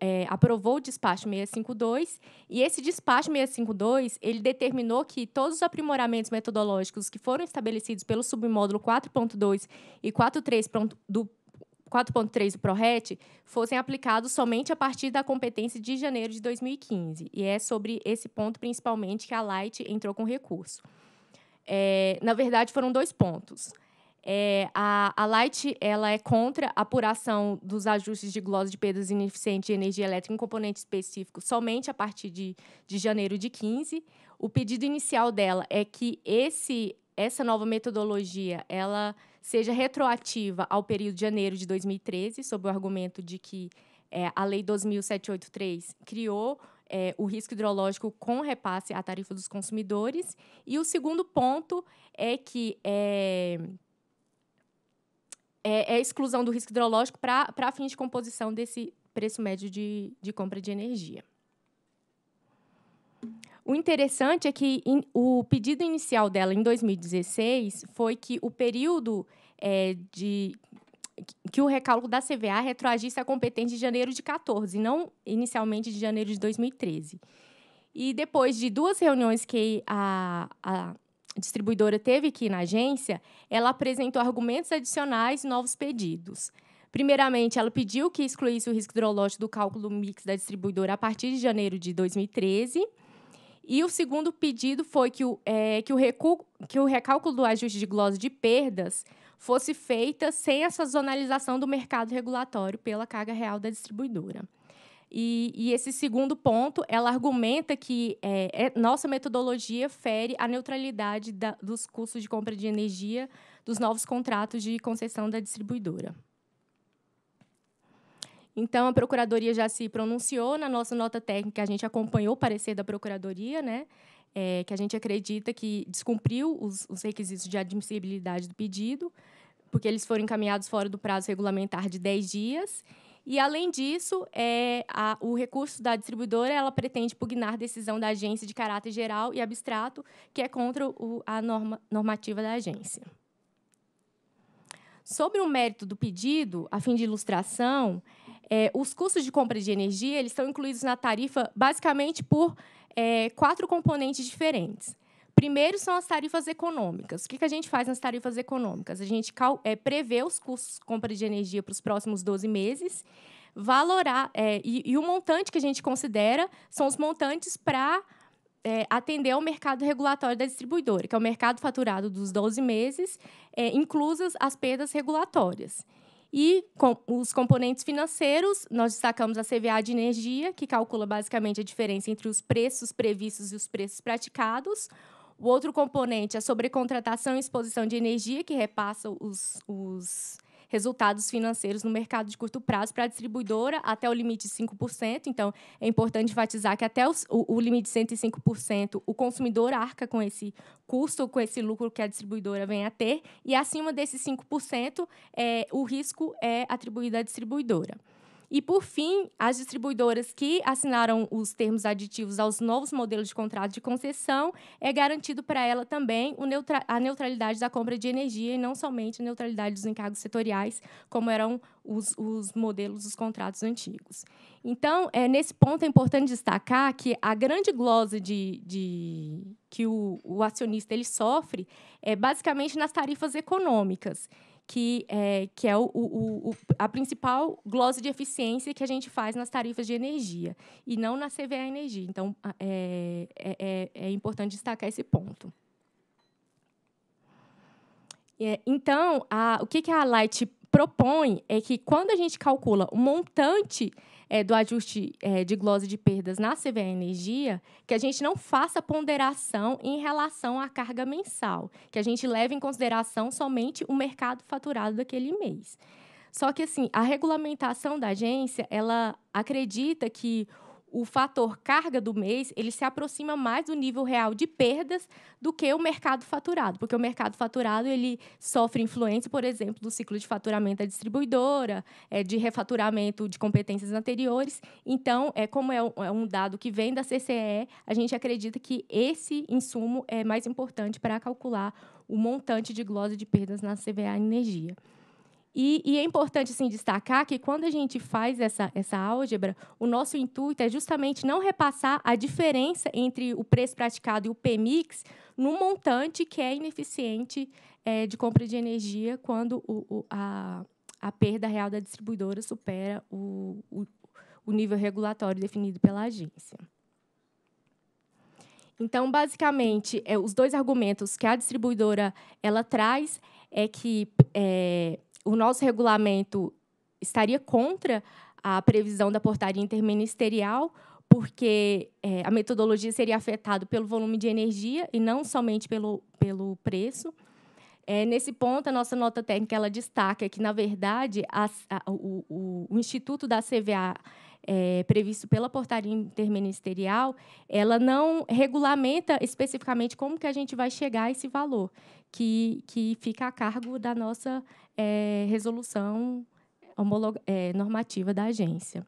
é, aprovou o despacho 652 e esse despacho 652 ele determinou que todos os aprimoramentos metodológicos que foram estabelecidos pelo submódulo 4.2 e 4.3 do 4.3 do ProRet fossem aplicados somente a partir da competência de janeiro de 2015. E é sobre esse ponto, principalmente, que a Light entrou com recurso. É, na verdade, foram dois pontos. É, a, a Light ela é contra a apuração dos ajustes de glose de perdas ineficientes de energia elétrica em componente específico somente a partir de, de janeiro de 15. O pedido inicial dela é que esse, essa nova metodologia ela seja retroativa ao período de janeiro de 2013, sob o argumento de que é, a Lei 2.783 criou é, o risco hidrológico com repasse à tarifa dos consumidores. E o segundo ponto é que. É, é, é exclusão do risco hidrológico para fins de composição desse preço médio de, de compra de energia. O interessante é que in, o pedido inicial dela em 2016 foi que o período é, de que o recálculo da CVA retroagisse à competente de janeiro de 14, não inicialmente de janeiro de 2013. E depois de duas reuniões que a, a distribuidora teve aqui na agência, ela apresentou argumentos adicionais e novos pedidos. Primeiramente, ela pediu que excluísse o risco hidrológico do cálculo mix da distribuidora a partir de janeiro de 2013. E o segundo pedido foi que o, é, que o, recu, que o recálculo do ajuste de glose de perdas fosse feita sem a sazonalização do mercado regulatório pela carga real da distribuidora. E, e, esse segundo ponto, ela argumenta que é, é, nossa metodologia fere a neutralidade da, dos custos de compra de energia dos novos contratos de concessão da distribuidora. Então, a Procuradoria já se pronunciou. Na nossa nota técnica, a gente acompanhou o parecer da Procuradoria, né? É, que a gente acredita que descumpriu os, os requisitos de admissibilidade do pedido, porque eles foram encaminhados fora do prazo regulamentar de 10 dias e, além disso, é, a, o recurso da distribuidora ela pretende pugnar decisão da agência de caráter geral e abstrato, que é contra o, a norma, normativa da agência. Sobre o mérito do pedido, a fim de ilustração, é, os custos de compra de energia eles estão incluídos na tarifa basicamente por é, quatro componentes diferentes. Primeiro são as tarifas econômicas. O que, que a gente faz nas tarifas econômicas? A gente é, prevê os custos de compra de energia para os próximos 12 meses, valorar, é, e, e, o montante que a gente considera são os montantes para é, atender ao mercado regulatório da distribuidora, que é o mercado faturado dos 12 meses, é, inclusas as perdas regulatórias. E com os componentes financeiros, nós destacamos a CVA de energia, que calcula basicamente a diferença entre os preços previstos e os preços praticados, o outro componente é sobre contratação e exposição de energia, que repassa os, os resultados financeiros no mercado de curto prazo para a distribuidora até o limite de 5%. Então, é importante enfatizar que até os, o, o, limite de 105%, o consumidor arca com esse custo, com esse lucro que a distribuidora vem a ter, e acima desses 5%, é, o risco é atribuído à distribuidora. E, por fim, as distribuidoras que assinaram os termos aditivos aos novos modelos de contrato de concessão, é garantido para ela também neutra a neutralidade da compra de energia e não somente a neutralidade dos encargos setoriais, como eram os, os modelos dos contratos antigos. Então, é, nesse ponto é importante destacar que a grande glosa de, de que o, o acionista ele sofre é basicamente nas tarifas econômicas que é, que é o, o, o, a principal glossa de eficiência que a gente faz nas tarifas de energia, e não na CVA Energia. Então, é, é, é, é importante destacar esse ponto. É, então, a, o que, que a Light propõe é que, quando a gente calcula o montante é, do ajuste é, de glose de perdas na CV Energia, que a gente não faça ponderação em relação à carga mensal, que a gente leve em consideração somente o mercado faturado daquele mês. Só que assim, a regulamentação da agência, ela acredita que o fator carga do mês ele se aproxima mais do nível real de perdas do que o mercado faturado, porque o mercado faturado ele sofre influência, por exemplo, do ciclo de faturamento da distribuidora, é, de refaturamento de competências anteriores. Então, é como é um, é dado que vem da CCE, a gente acredita que esse insumo é mais importante para calcular o montante de glosa de perdas na CVA Energia. E, e, é importante assim, destacar que quando a gente faz essa, essa álgebra, o nosso intuito é justamente não repassar a diferença entre o preço praticado e o PMIX no montante que é ineficiente é, de compra de energia quando o, o, a, a perda real da distribuidora supera o, o, o nível regulatório definido pela agência. Então, basicamente, é, os dois argumentos que a distribuidora ela traz é que é, o nosso regulamento estaria contra a previsão da portaria interministerial, porque é, a metodologia seria afetada pelo volume de energia e não somente pelo, pelo preço. É, nesse ponto, a nossa nota técnica ela destaca que, na verdade, a, a, o, o, o, Instituto da CVA, é, previsto pela portaria interministerial, ela não regulamenta especificamente como que a gente vai chegar a esse valor, que, que fica a cargo da nossa é, resolução homolog... é, normativa da agência.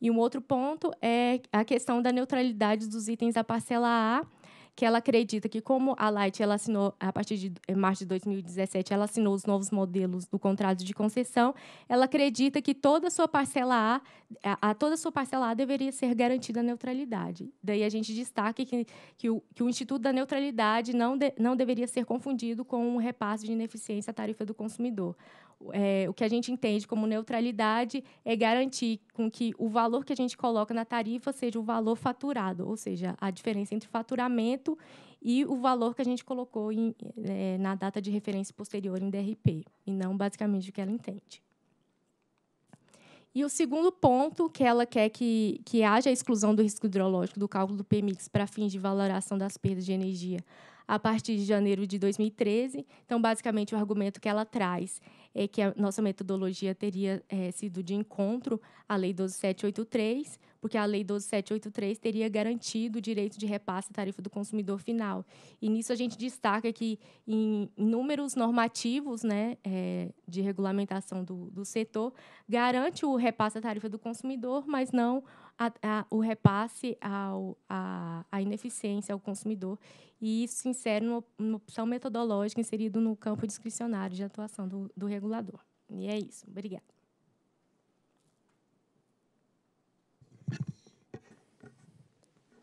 E um outro ponto é a questão da neutralidade dos itens da parcela A que ela acredita que como a Light ela assinou a partir de eh, março de 2017, ela assinou os novos modelos do contrato de concessão, ela acredita que toda a sua parcela A, a, toda a sua parcela A deveria ser garantida a neutralidade. Daí a gente destaca que, que, o, que o Instituto da Neutralidade não, de, não deveria ser confundido com um repasse de ineficiência à tarifa do consumidor é, o que a gente entende como neutralidade é garantir com que o valor que a gente coloca na tarifa seja o valor faturado, ou seja, a diferença entre faturamento e o valor que a gente colocou em, é, na data de referência posterior em DRP, e não basicamente o que ela entende. E o segundo ponto que ela quer que, que haja a exclusão do risco hidrológico do cálculo do PMIX para fins de valoração das perdas de energia a partir de janeiro de 2013. Então, basicamente, o argumento que ela traz é que a nossa metodologia teria é, sido de encontro à Lei 12783, porque a Lei 12783 teria garantido o direito de repasse à tarifa do consumidor final. E nisso a gente destaca que em números normativos né, é, de regulamentação do, do setor garante o repasse à tarifa do consumidor, mas não a, a, o repasse ao, a, a, ineficiência ao consumidor. E isso se insere numa, numa opção metodológica inserida no campo discricionário de atuação do, do regulador. E é isso. Obrigada.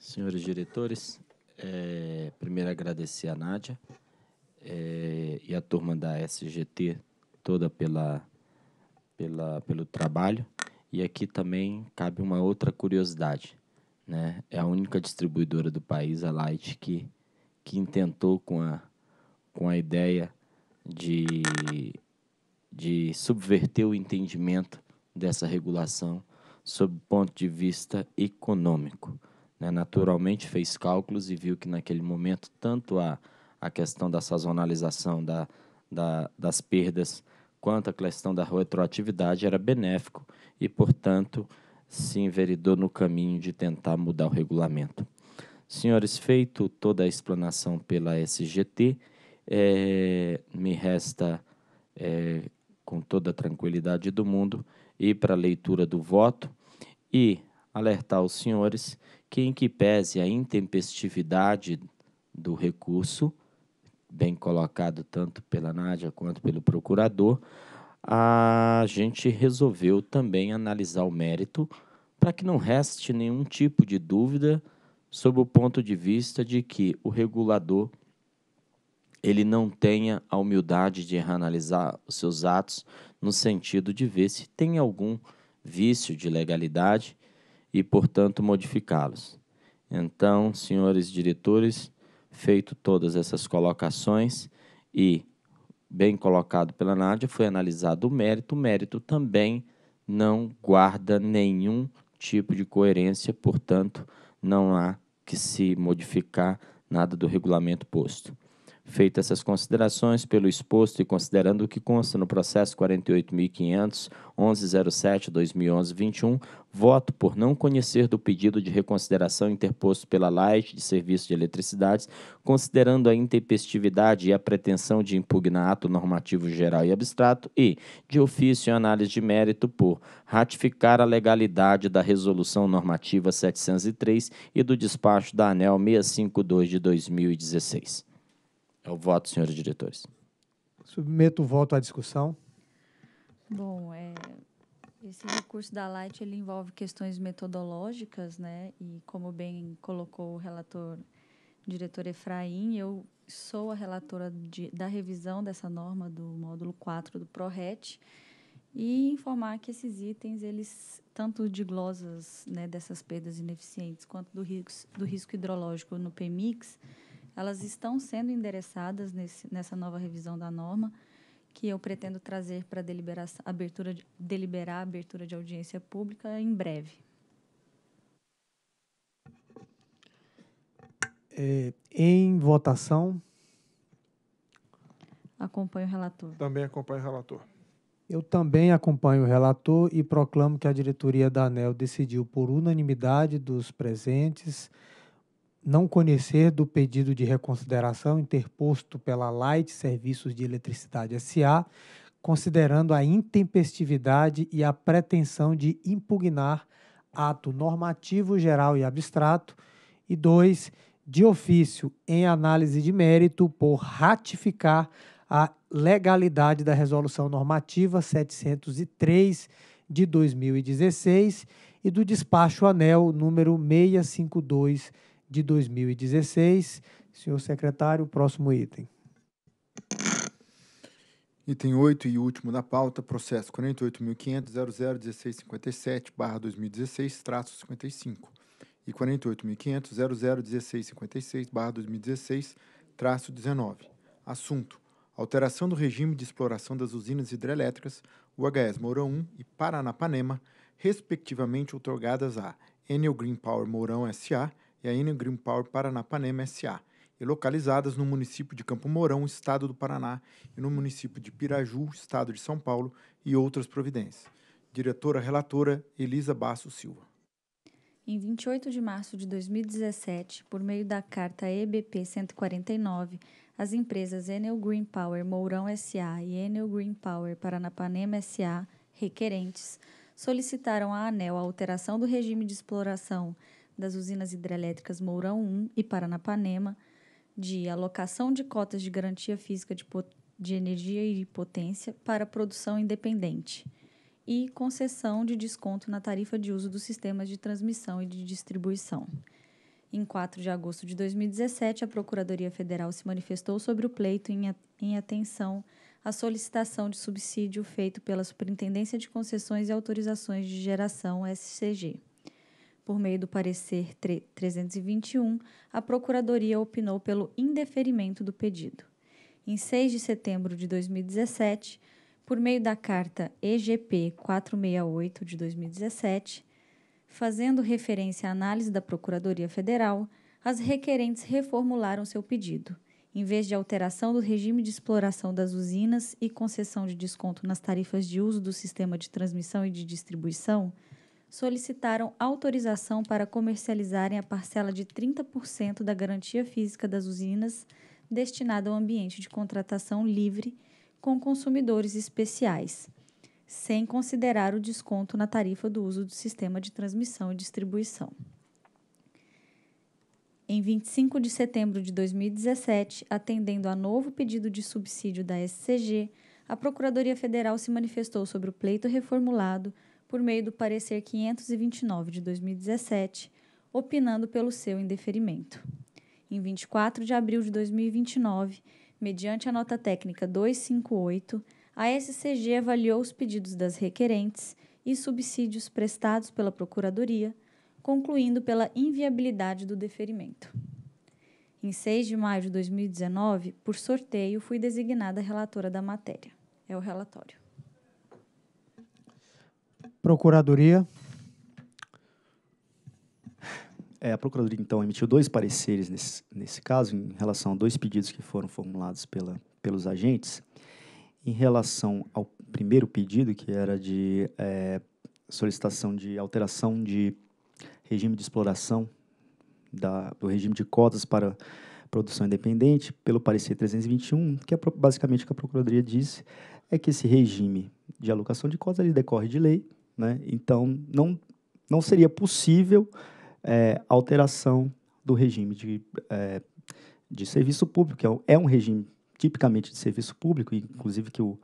senhores diretores, é, primeiro agradecer a Nádia é, e a turma da SGT toda pela, pela, pelo trabalho. E aqui também cabe uma outra curiosidade. Né? É a única distribuidora do país, a Light, que, que intentou com a, com a ideia de, de subverter o entendimento dessa regulação sob o ponto de vista econômico né, naturalmente fez cálculos e viu que naquele momento tanto a, a questão da sazonalização da, da, das perdas quanto a questão da retroatividade era benéfico e, portanto, se enveredou no caminho de tentar mudar o regulamento. Senhores, feito toda a explanação pela SGT, é, me resta, é, com toda a tranquilidade do mundo, ir para a leitura do voto e alertar os senhores que, em que pese a intempestividade do recurso, bem colocado tanto pela Nádia quanto pelo procurador, a gente resolveu também analisar o mérito para que não reste nenhum tipo de dúvida sob o ponto de vista de que o regulador ele não tenha a humildade de analisar os seus atos no sentido de ver se tem algum vício de legalidade e, portanto, modificá-los. Então, senhores diretores, feito todas essas colocações e bem colocado pela Nádia, foi analisado o mérito. O mérito também não guarda nenhum tipo de coerência, portanto, não há que se modificar nada do regulamento posto. Feitas essas considerações, pelo exposto e considerando o que consta no processo 48.500.1107-2011-21, voto por não conhecer do pedido de reconsideração interposto pela Light de Serviço de Eletricidades, considerando a intempestividade e a pretensão de impugnar ato normativo geral e abstrato e, de ofício e análise de mérito, por ratificar a legalidade da Resolução Normativa 703 e do despacho da ANEL 652 de 2016. É o voto, senhores diretores. Submeto o voto à discussão. Bom, é, esse recurso da Light ele envolve questões metodológicas, né? E como bem colocou o relator, diretor Efraim, eu sou a relatora de, da revisão dessa norma do módulo 4 do ProRet e informar que esses itens, eles tanto de glosas né, dessas perdas ineficientes quanto do risco, do risco hidrológico no PMIX, elas estão sendo endereçadas nesse, nessa nova revisão da norma, que eu pretendo trazer para abertura de, deliberar a abertura de audiência pública em breve. É, em votação. Acompanho o relator. Também acompanho o relator. Eu também acompanho o relator e proclamo que a diretoria da ANEL decidiu, por unanimidade dos presentes, não conhecer do pedido de reconsideração interposto pela Light Serviços de Eletricidade SA, considerando a intempestividade e a pretensão de impugnar ato normativo geral e abstrato, e dois, de ofício em análise de mérito por ratificar a legalidade da resolução normativa 703 de 2016 e do despacho anel número 652 de 2016. Senhor secretário, próximo item. Item 8 e último da pauta, processo 48.500.001657/2016-55 e 48.500.001656/2016-19. Assunto: alteração do regime de exploração das usinas hidrelétricas UHS Mourão 1 e Paranapanema, respectivamente outorgadas a Enel Green Power Mourão SA e a Enel Green Power Paranapanema SA, e localizadas no município de Campo Mourão, estado do Paraná, e no município de Piraju, estado de São Paulo, e outras providências. Diretora relatora Elisa Basso Silva. Em 28 de março de 2017, por meio da carta EBP 149, as empresas Enel Green Power Mourão SA e Enel Green Power Paranapanema SA, requerentes, solicitaram à ANEL a alteração do regime de exploração das usinas hidrelétricas Mourão 1 e Paranapanema de alocação de cotas de garantia física de, de energia e potência para produção independente e concessão de desconto na tarifa de uso dos sistemas de transmissão e de distribuição. Em 4 de agosto de 2017, a Procuradoria Federal se manifestou sobre o pleito em, em atenção à solicitação de subsídio feito pela Superintendência de Concessões e Autorizações de Geração SCG. Por meio do parecer 321, a Procuradoria opinou pelo indeferimento do pedido. Em 6 de setembro de 2017, por meio da carta EGP 468 de 2017, fazendo referência à análise da Procuradoria Federal, as requerentes reformularam seu pedido. Em vez de alteração do regime de exploração das usinas e concessão de desconto nas tarifas de uso do sistema de transmissão e de distribuição, solicitaram autorização para comercializarem a parcela de 30% da garantia física das usinas destinada ao ambiente de contratação livre com consumidores especiais, sem considerar o desconto na tarifa do uso do sistema de transmissão e distribuição. Em 25 de setembro de 2017, atendendo a novo pedido de subsídio da SCG, a Procuradoria Federal se manifestou sobre o pleito reformulado por meio do parecer 529 de 2017, opinando pelo seu indeferimento. Em 24 de abril de 2029, mediante a nota técnica 258, a SCG avaliou os pedidos das requerentes e subsídios prestados pela Procuradoria, concluindo pela inviabilidade do deferimento. Em 6 de maio de 2019, por sorteio, fui designada relatora da matéria. É o relatório. Procuradoria. É, a Procuradoria, então, emitiu dois pareceres nesse, nesse caso, em relação a dois pedidos que foram formulados pela, pelos agentes. Em relação ao primeiro pedido, que era de é, solicitação de alteração de regime de exploração da, do regime de cotas para produção independente, pelo parecer 321, que é basicamente o que a Procuradoria disse, é que esse regime de alocação de cotas ele decorre de lei, né? Então, não, não seria possível é, alteração do regime de, é, de serviço público, que é, é um regime tipicamente de serviço público, inclusive que o,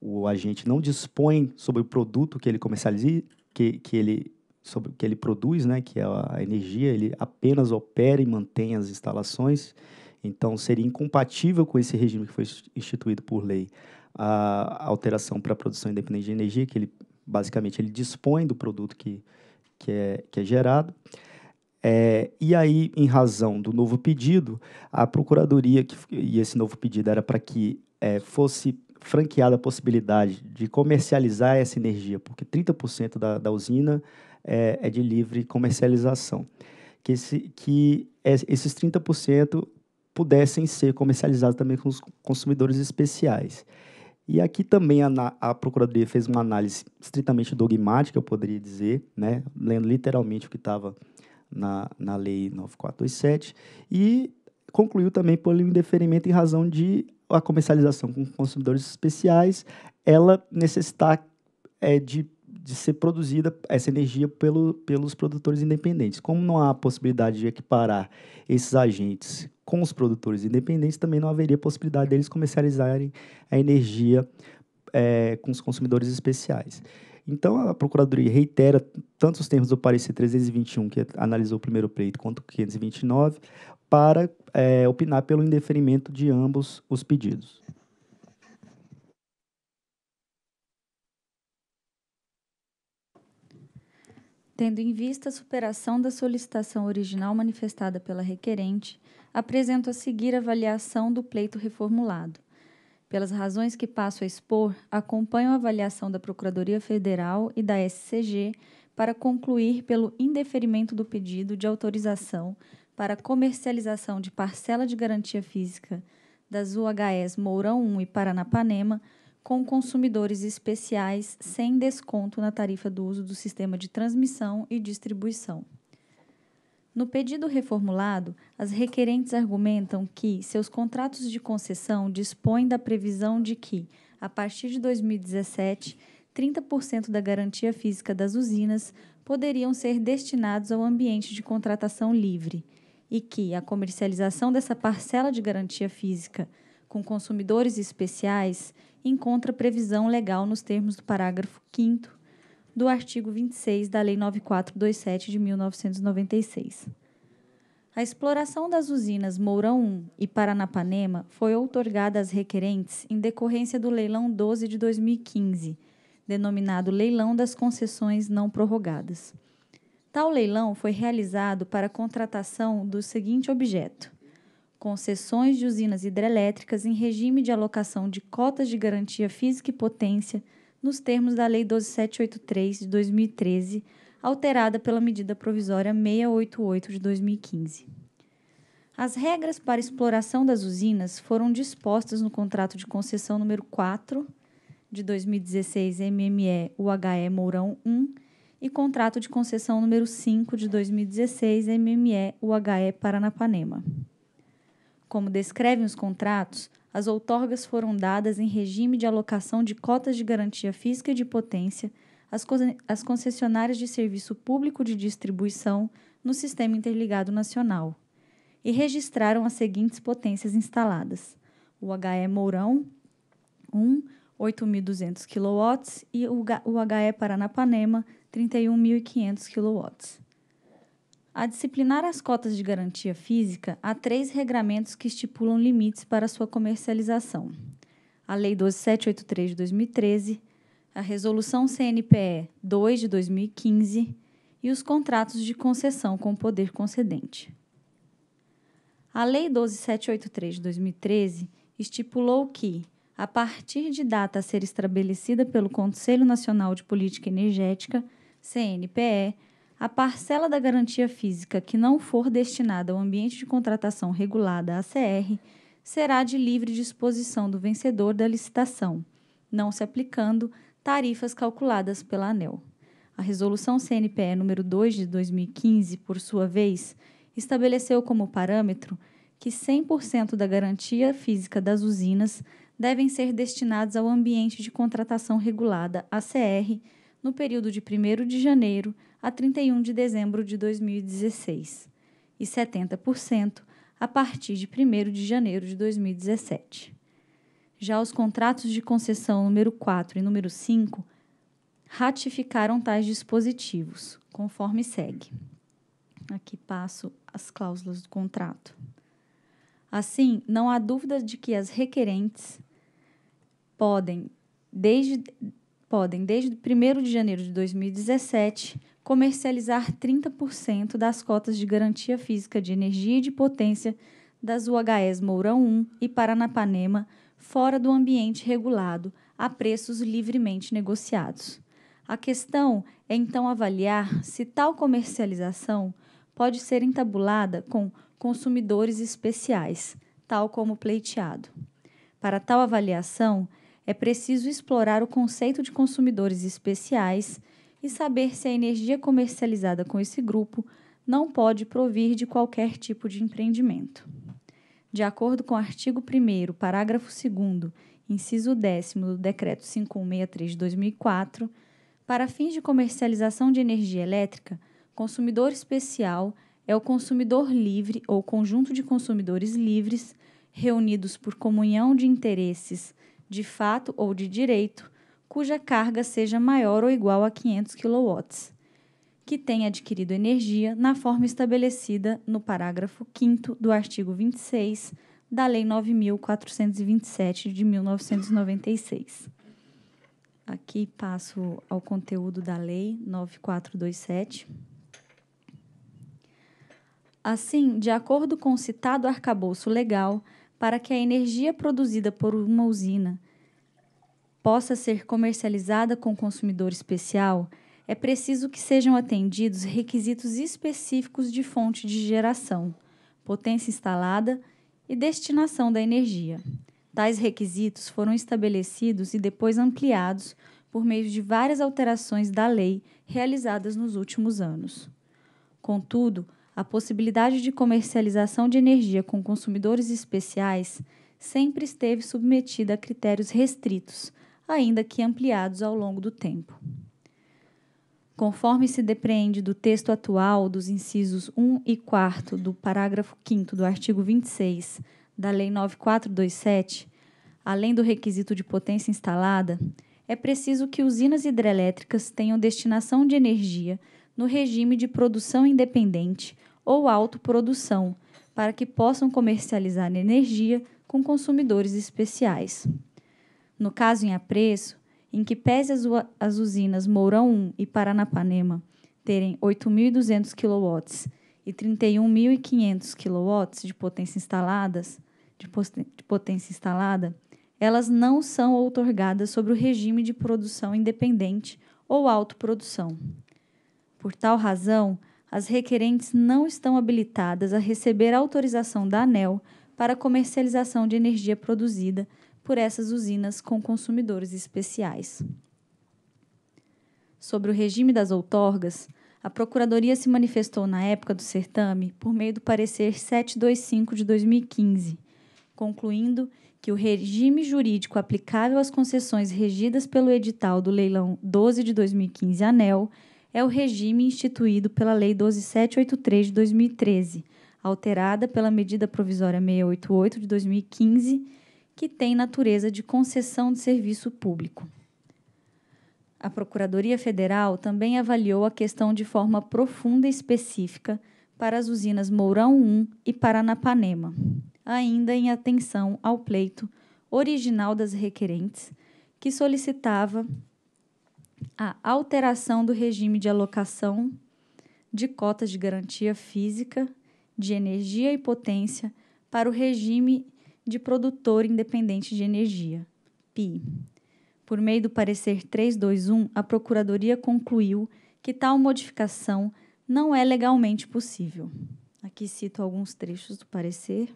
o agente não dispõe sobre o produto que ele comercializa, que, que ele sobre o que ele produz, né, que é a energia, ele apenas opera e mantém as instalações. Então seria incompatível com esse regime que foi instituído por lei a alteração para a produção independente de energia, que ele basicamente ele dispõe do produto que, que, é, que é gerado. É, e aí, em razão do novo pedido, a Procuradoria, que, e esse novo pedido era para que é, fosse franqueada a possibilidade de comercializar essa energia, porque 30% da, da usina é, é, de livre comercialização. Que, esse, que esses 30% pudessem ser comercializados também com os consumidores especiais. E aqui também a, a Procuradoria fez uma análise estritamente dogmática, eu poderia dizer, né, lendo literalmente o que estava na, na Lei 9427, e concluiu também por um indeferimento em razão de a comercialização com consumidores especiais, ela necessitar é, de de ser produzida essa energia pelo, pelos produtores independentes. Como não há possibilidade de equiparar esses agentes com os produtores independentes, também não haveria possibilidade deles comercializarem a energia é, com os consumidores especiais. Então, a Procuradoria reitera tanto os termos do parecer 321, que analisou o primeiro pleito, quanto o 529, para é, opinar pelo indeferimento de ambos os pedidos. tendo em vista a superação da solicitação original manifestada pela requerente, apresento a seguir a avaliação do pleito reformulado. Pelas razões que passo a expor, acompanho a avaliação da Procuradoria Federal e da SCG para concluir pelo indeferimento do pedido de autorização para comercialização de parcela de garantia física das UHS Mourão 1 e Paranapanema com consumidores especiais sem desconto na tarifa do uso do sistema de transmissão e distribuição. No pedido reformulado, as requerentes argumentam que seus contratos de concessão dispõem da previsão de que, a partir de 2017, 30% da garantia física das usinas poderiam ser destinados ao ambiente de contratação livre e que a comercialização dessa parcela de garantia física com consumidores especiais encontra previsão legal nos termos do parágrafo 5 do artigo 26 da Lei 9427 de 1996. A exploração das usinas Mourão 1 e Paranapanema foi outorgada às requerentes em decorrência do leilão 12 de 2015, denominado Leilão das Concessões Não Prorrogadas. Tal leilão foi realizado para a contratação do seguinte objeto: concessões de usinas hidrelétricas em regime de alocação de cotas de garantia física e potência nos termos da Lei 12783 de 2013, alterada pela medida provisória 688 de 2015. As regras para exploração das usinas foram dispostas no contrato de concessão número 4 de 2016 MME UHE Mourão 1 e contrato de concessão número 5 de 2016 MME UHE Paranapanema. Como descrevem os contratos, as outorgas foram dadas em regime de alocação de cotas de garantia física e de potência às, co às concessionárias de serviço público de distribuição no Sistema Interligado Nacional e registraram as seguintes potências instaladas: o HE Mourão, 1, 8.200 kW, e o HE Paranapanema, 31.500 kW. A disciplinar as cotas de garantia física, há três regramentos que estipulam limites para sua comercialização: a Lei 12783 de 2013, a Resolução CNPE 2 de 2015 e os contratos de concessão com o poder concedente. A Lei 12783 de 2013 estipulou que, a partir de data a ser estabelecida pelo Conselho Nacional de Política Energética, CNPE, a parcela da garantia física que não for destinada ao ambiente de contratação regulada ACR será de livre disposição do vencedor da licitação, não se aplicando tarifas calculadas pela ANEL. A Resolução CNPE número 2 de 2015, por sua vez, estabeleceu como parâmetro que 100% da garantia física das usinas devem ser destinados ao ambiente de contratação regulada ACR no período de 1 de janeiro a 31 de dezembro de 2016 e 70% a partir de 1 de janeiro de 2017. Já os contratos de concessão número 4 e número 5 ratificaram tais dispositivos, conforme segue. Aqui passo as cláusulas do contrato. Assim, não há dúvida de que as requerentes podem, desde, podem, desde 1 de janeiro de 2017, comercializar 30% das cotas de garantia física de energia e de potência das UHS Mourão 1 e Paranapanema fora do ambiente regulado, a preços livremente negociados. A questão é então avaliar se tal comercialização pode ser entabulada com consumidores especiais, tal como pleiteado. Para tal avaliação, é preciso explorar o conceito de consumidores especiais e saber se a energia comercializada com esse grupo não pode provir de qualquer tipo de empreendimento. De acordo com o artigo 1, parágrafo 2, inciso 10 do Decreto 5163-2004, para fins de comercialização de energia elétrica, consumidor especial é o consumidor livre ou conjunto de consumidores livres reunidos por comunhão de interesses de fato ou de direito, cuja carga seja maior ou igual a 500 kW, que tenha adquirido energia na forma estabelecida no parágrafo 5 do artigo 26 da Lei 9427 de 1996. Aqui passo ao conteúdo da Lei 9427. Assim, de acordo com o citado arcabouço legal, para que a energia produzida por uma usina possa ser comercializada com consumidor especial, é preciso que sejam atendidos requisitos específicos de fonte de geração, potência instalada e destinação da energia. Tais requisitos foram estabelecidos e depois ampliados por meio de várias alterações da lei realizadas nos últimos anos. Contudo, a possibilidade de comercialização de energia com consumidores especiais sempre esteve submetida a critérios restritos, ainda que ampliados ao longo do tempo. Conforme se depreende do texto atual dos incisos 1 e 4 do parágrafo 5 do artigo 26 da Lei 9427, além do requisito de potência instalada, é preciso que usinas hidrelétricas tenham destinação de energia no regime de produção independente ou autoprodução, para que possam comercializar energia com consumidores especiais. No caso em apreço, em que pese as, as usinas Mourão 1 e Paranapanema terem 8.200 kW e 31.500 kW de potência instaladas, de, de potência instalada, elas não são outorgadas sobre o regime de produção independente ou autoprodução. Por tal razão, as requerentes não estão habilitadas a receber autorização da ANEL para comercialização de energia produzida por essas usinas com consumidores especiais. Sobre o regime das outorgas, a Procuradoria se manifestou na época do certame por meio do parecer 725 de 2015, concluindo que o regime jurídico aplicável às concessões regidas pelo edital do leilão 12 de 2015 ANEL é o regime instituído pela Lei 12783 de 2013, alterada pela medida provisória 688 de 2015, que tem natureza de concessão de serviço público. A Procuradoria Federal também avaliou a questão de forma profunda e específica para as usinas Mourão 1 e Paranapanema, ainda em atenção ao pleito original das requerentes, que solicitava a alteração do regime de alocação de cotas de garantia física de energia e potência para o regime de produtor independente de energia, PI. Por meio do parecer 321, a Procuradoria concluiu que tal modificação não é legalmente possível. Aqui cito alguns trechos do parecer.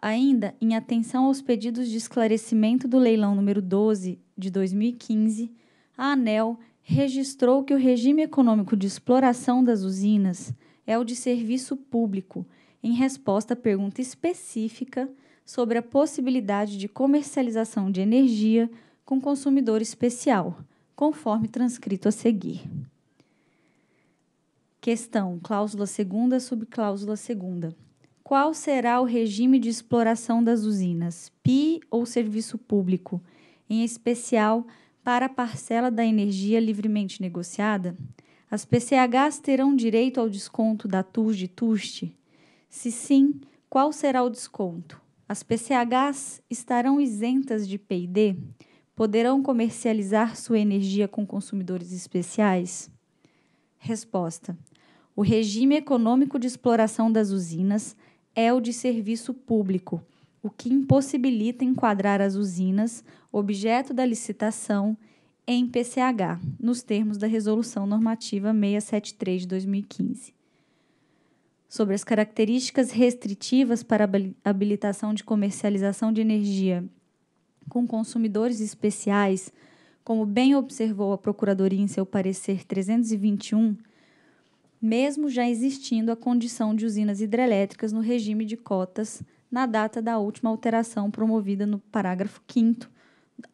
Ainda, em atenção aos pedidos de esclarecimento do leilão número 12 de 2015, a ANEL registrou que o regime econômico de exploração das usinas é o de serviço público, em resposta à pergunta específica sobre a possibilidade de comercialização de energia com consumidor especial, conforme transcrito a seguir. Questão: cláusula segunda, subcláusula segunda. Qual será o regime de exploração das usinas, PI ou serviço público, em especial para a parcela da energia livremente negociada, as PCHs terão direito ao desconto da TUS de TUST? Se sim, qual será o desconto? As PCHs estarão isentas de PD? Poderão comercializar sua energia com consumidores especiais? Resposta: O regime econômico de exploração das usinas é o de serviço público o que impossibilita enquadrar as usinas, objeto da licitação, em PCH, nos termos da Resolução Normativa 673 de 2015. Sobre as características restritivas para habilitação de comercialização de energia com consumidores especiais, como bem observou a Procuradoria em seu parecer 321, mesmo já existindo a condição de usinas hidrelétricas no regime de cotas na data da última alteração promovida no parágrafo 5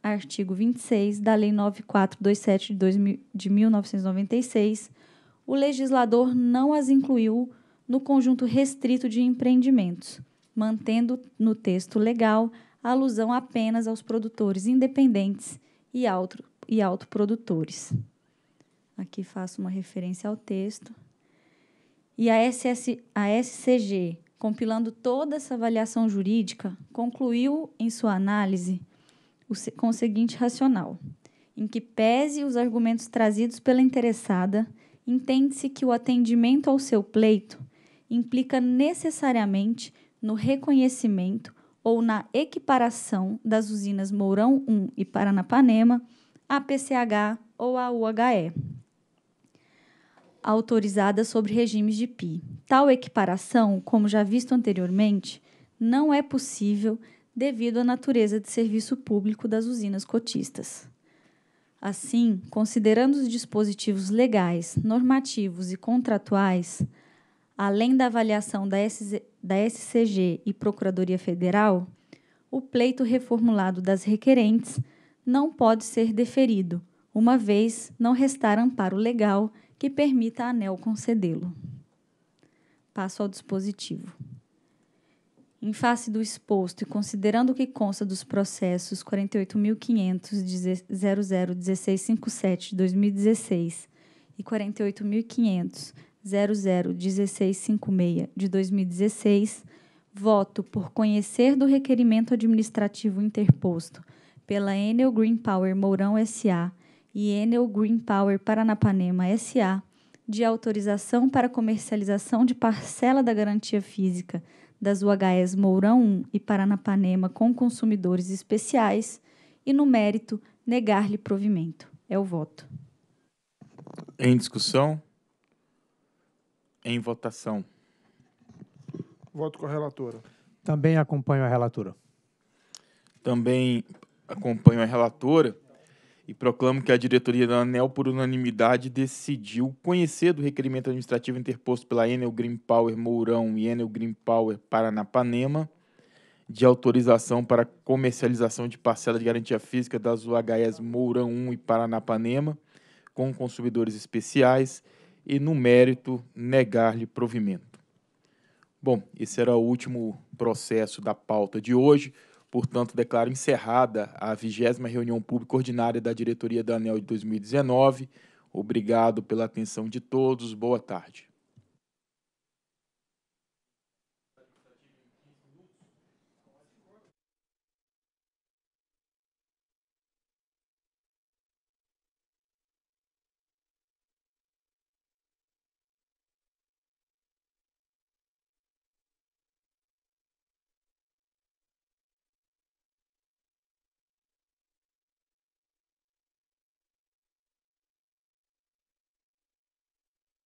artigo 26 da Lei 9427 de, 2000, de 1996, o legislador não as incluiu no conjunto restrito de empreendimentos, mantendo no texto legal a alusão apenas aos produtores independentes e, auto, e autoprodutores. Aqui faço uma referência ao texto. E a, SS, a SCG, compilando toda essa avaliação jurídica, concluiu em sua análise com o seguinte racional: em que pese os argumentos trazidos pela interessada, entende-se que o atendimento ao seu pleito implica necessariamente no reconhecimento ou na equiparação das usinas Mourão 1 e Paranapanema à PCH ou à UHE autorizada sobre regimes de PI. Tal equiparação, como já visto anteriormente, não é possível devido à natureza de serviço público das usinas cotistas. Assim, considerando os dispositivos legais, normativos e contratuais, além da avaliação da, da SCG e Procuradoria Federal, o pleito reformulado das requerentes não pode ser deferido, uma vez não restar amparo legal que permita a ANEL concedê-lo. Passo ao dispositivo. Em face do exposto e considerando o que consta dos processos 48.500.001657 de 2016 e 48.500.001656 de 2016, voto por conhecer do requerimento administrativo interposto pela Enel Green Power Mourão S.A e Enel Green Power Paranapanema SA de autorização para comercialização de parcela da garantia física das UHS Mourão 1 e Paranapanema com consumidores especiais e, no mérito, negar-lhe provimento. É o voto. Em discussão? Em votação. Voto com a relatora. Também acompanho a relatora. Também acompanho a relatora e proclamo que a diretoria da ANEL, por unanimidade, decidiu conhecer do requerimento administrativo interposto pela Enel Green Power Mourão e Enel Green Power Paranapanema de autorização para comercialização de parcela de garantia física das UHS Mourão 1 e Paranapanema com consumidores especiais e, no mérito, negar-lhe provimento. Bom, esse era o último processo da pauta de hoje. Portanto, declaro encerrada a vigésima reunião pública ordinária da diretoria da ANEL de 2019. Obrigado pela atenção de todos. Boa tarde.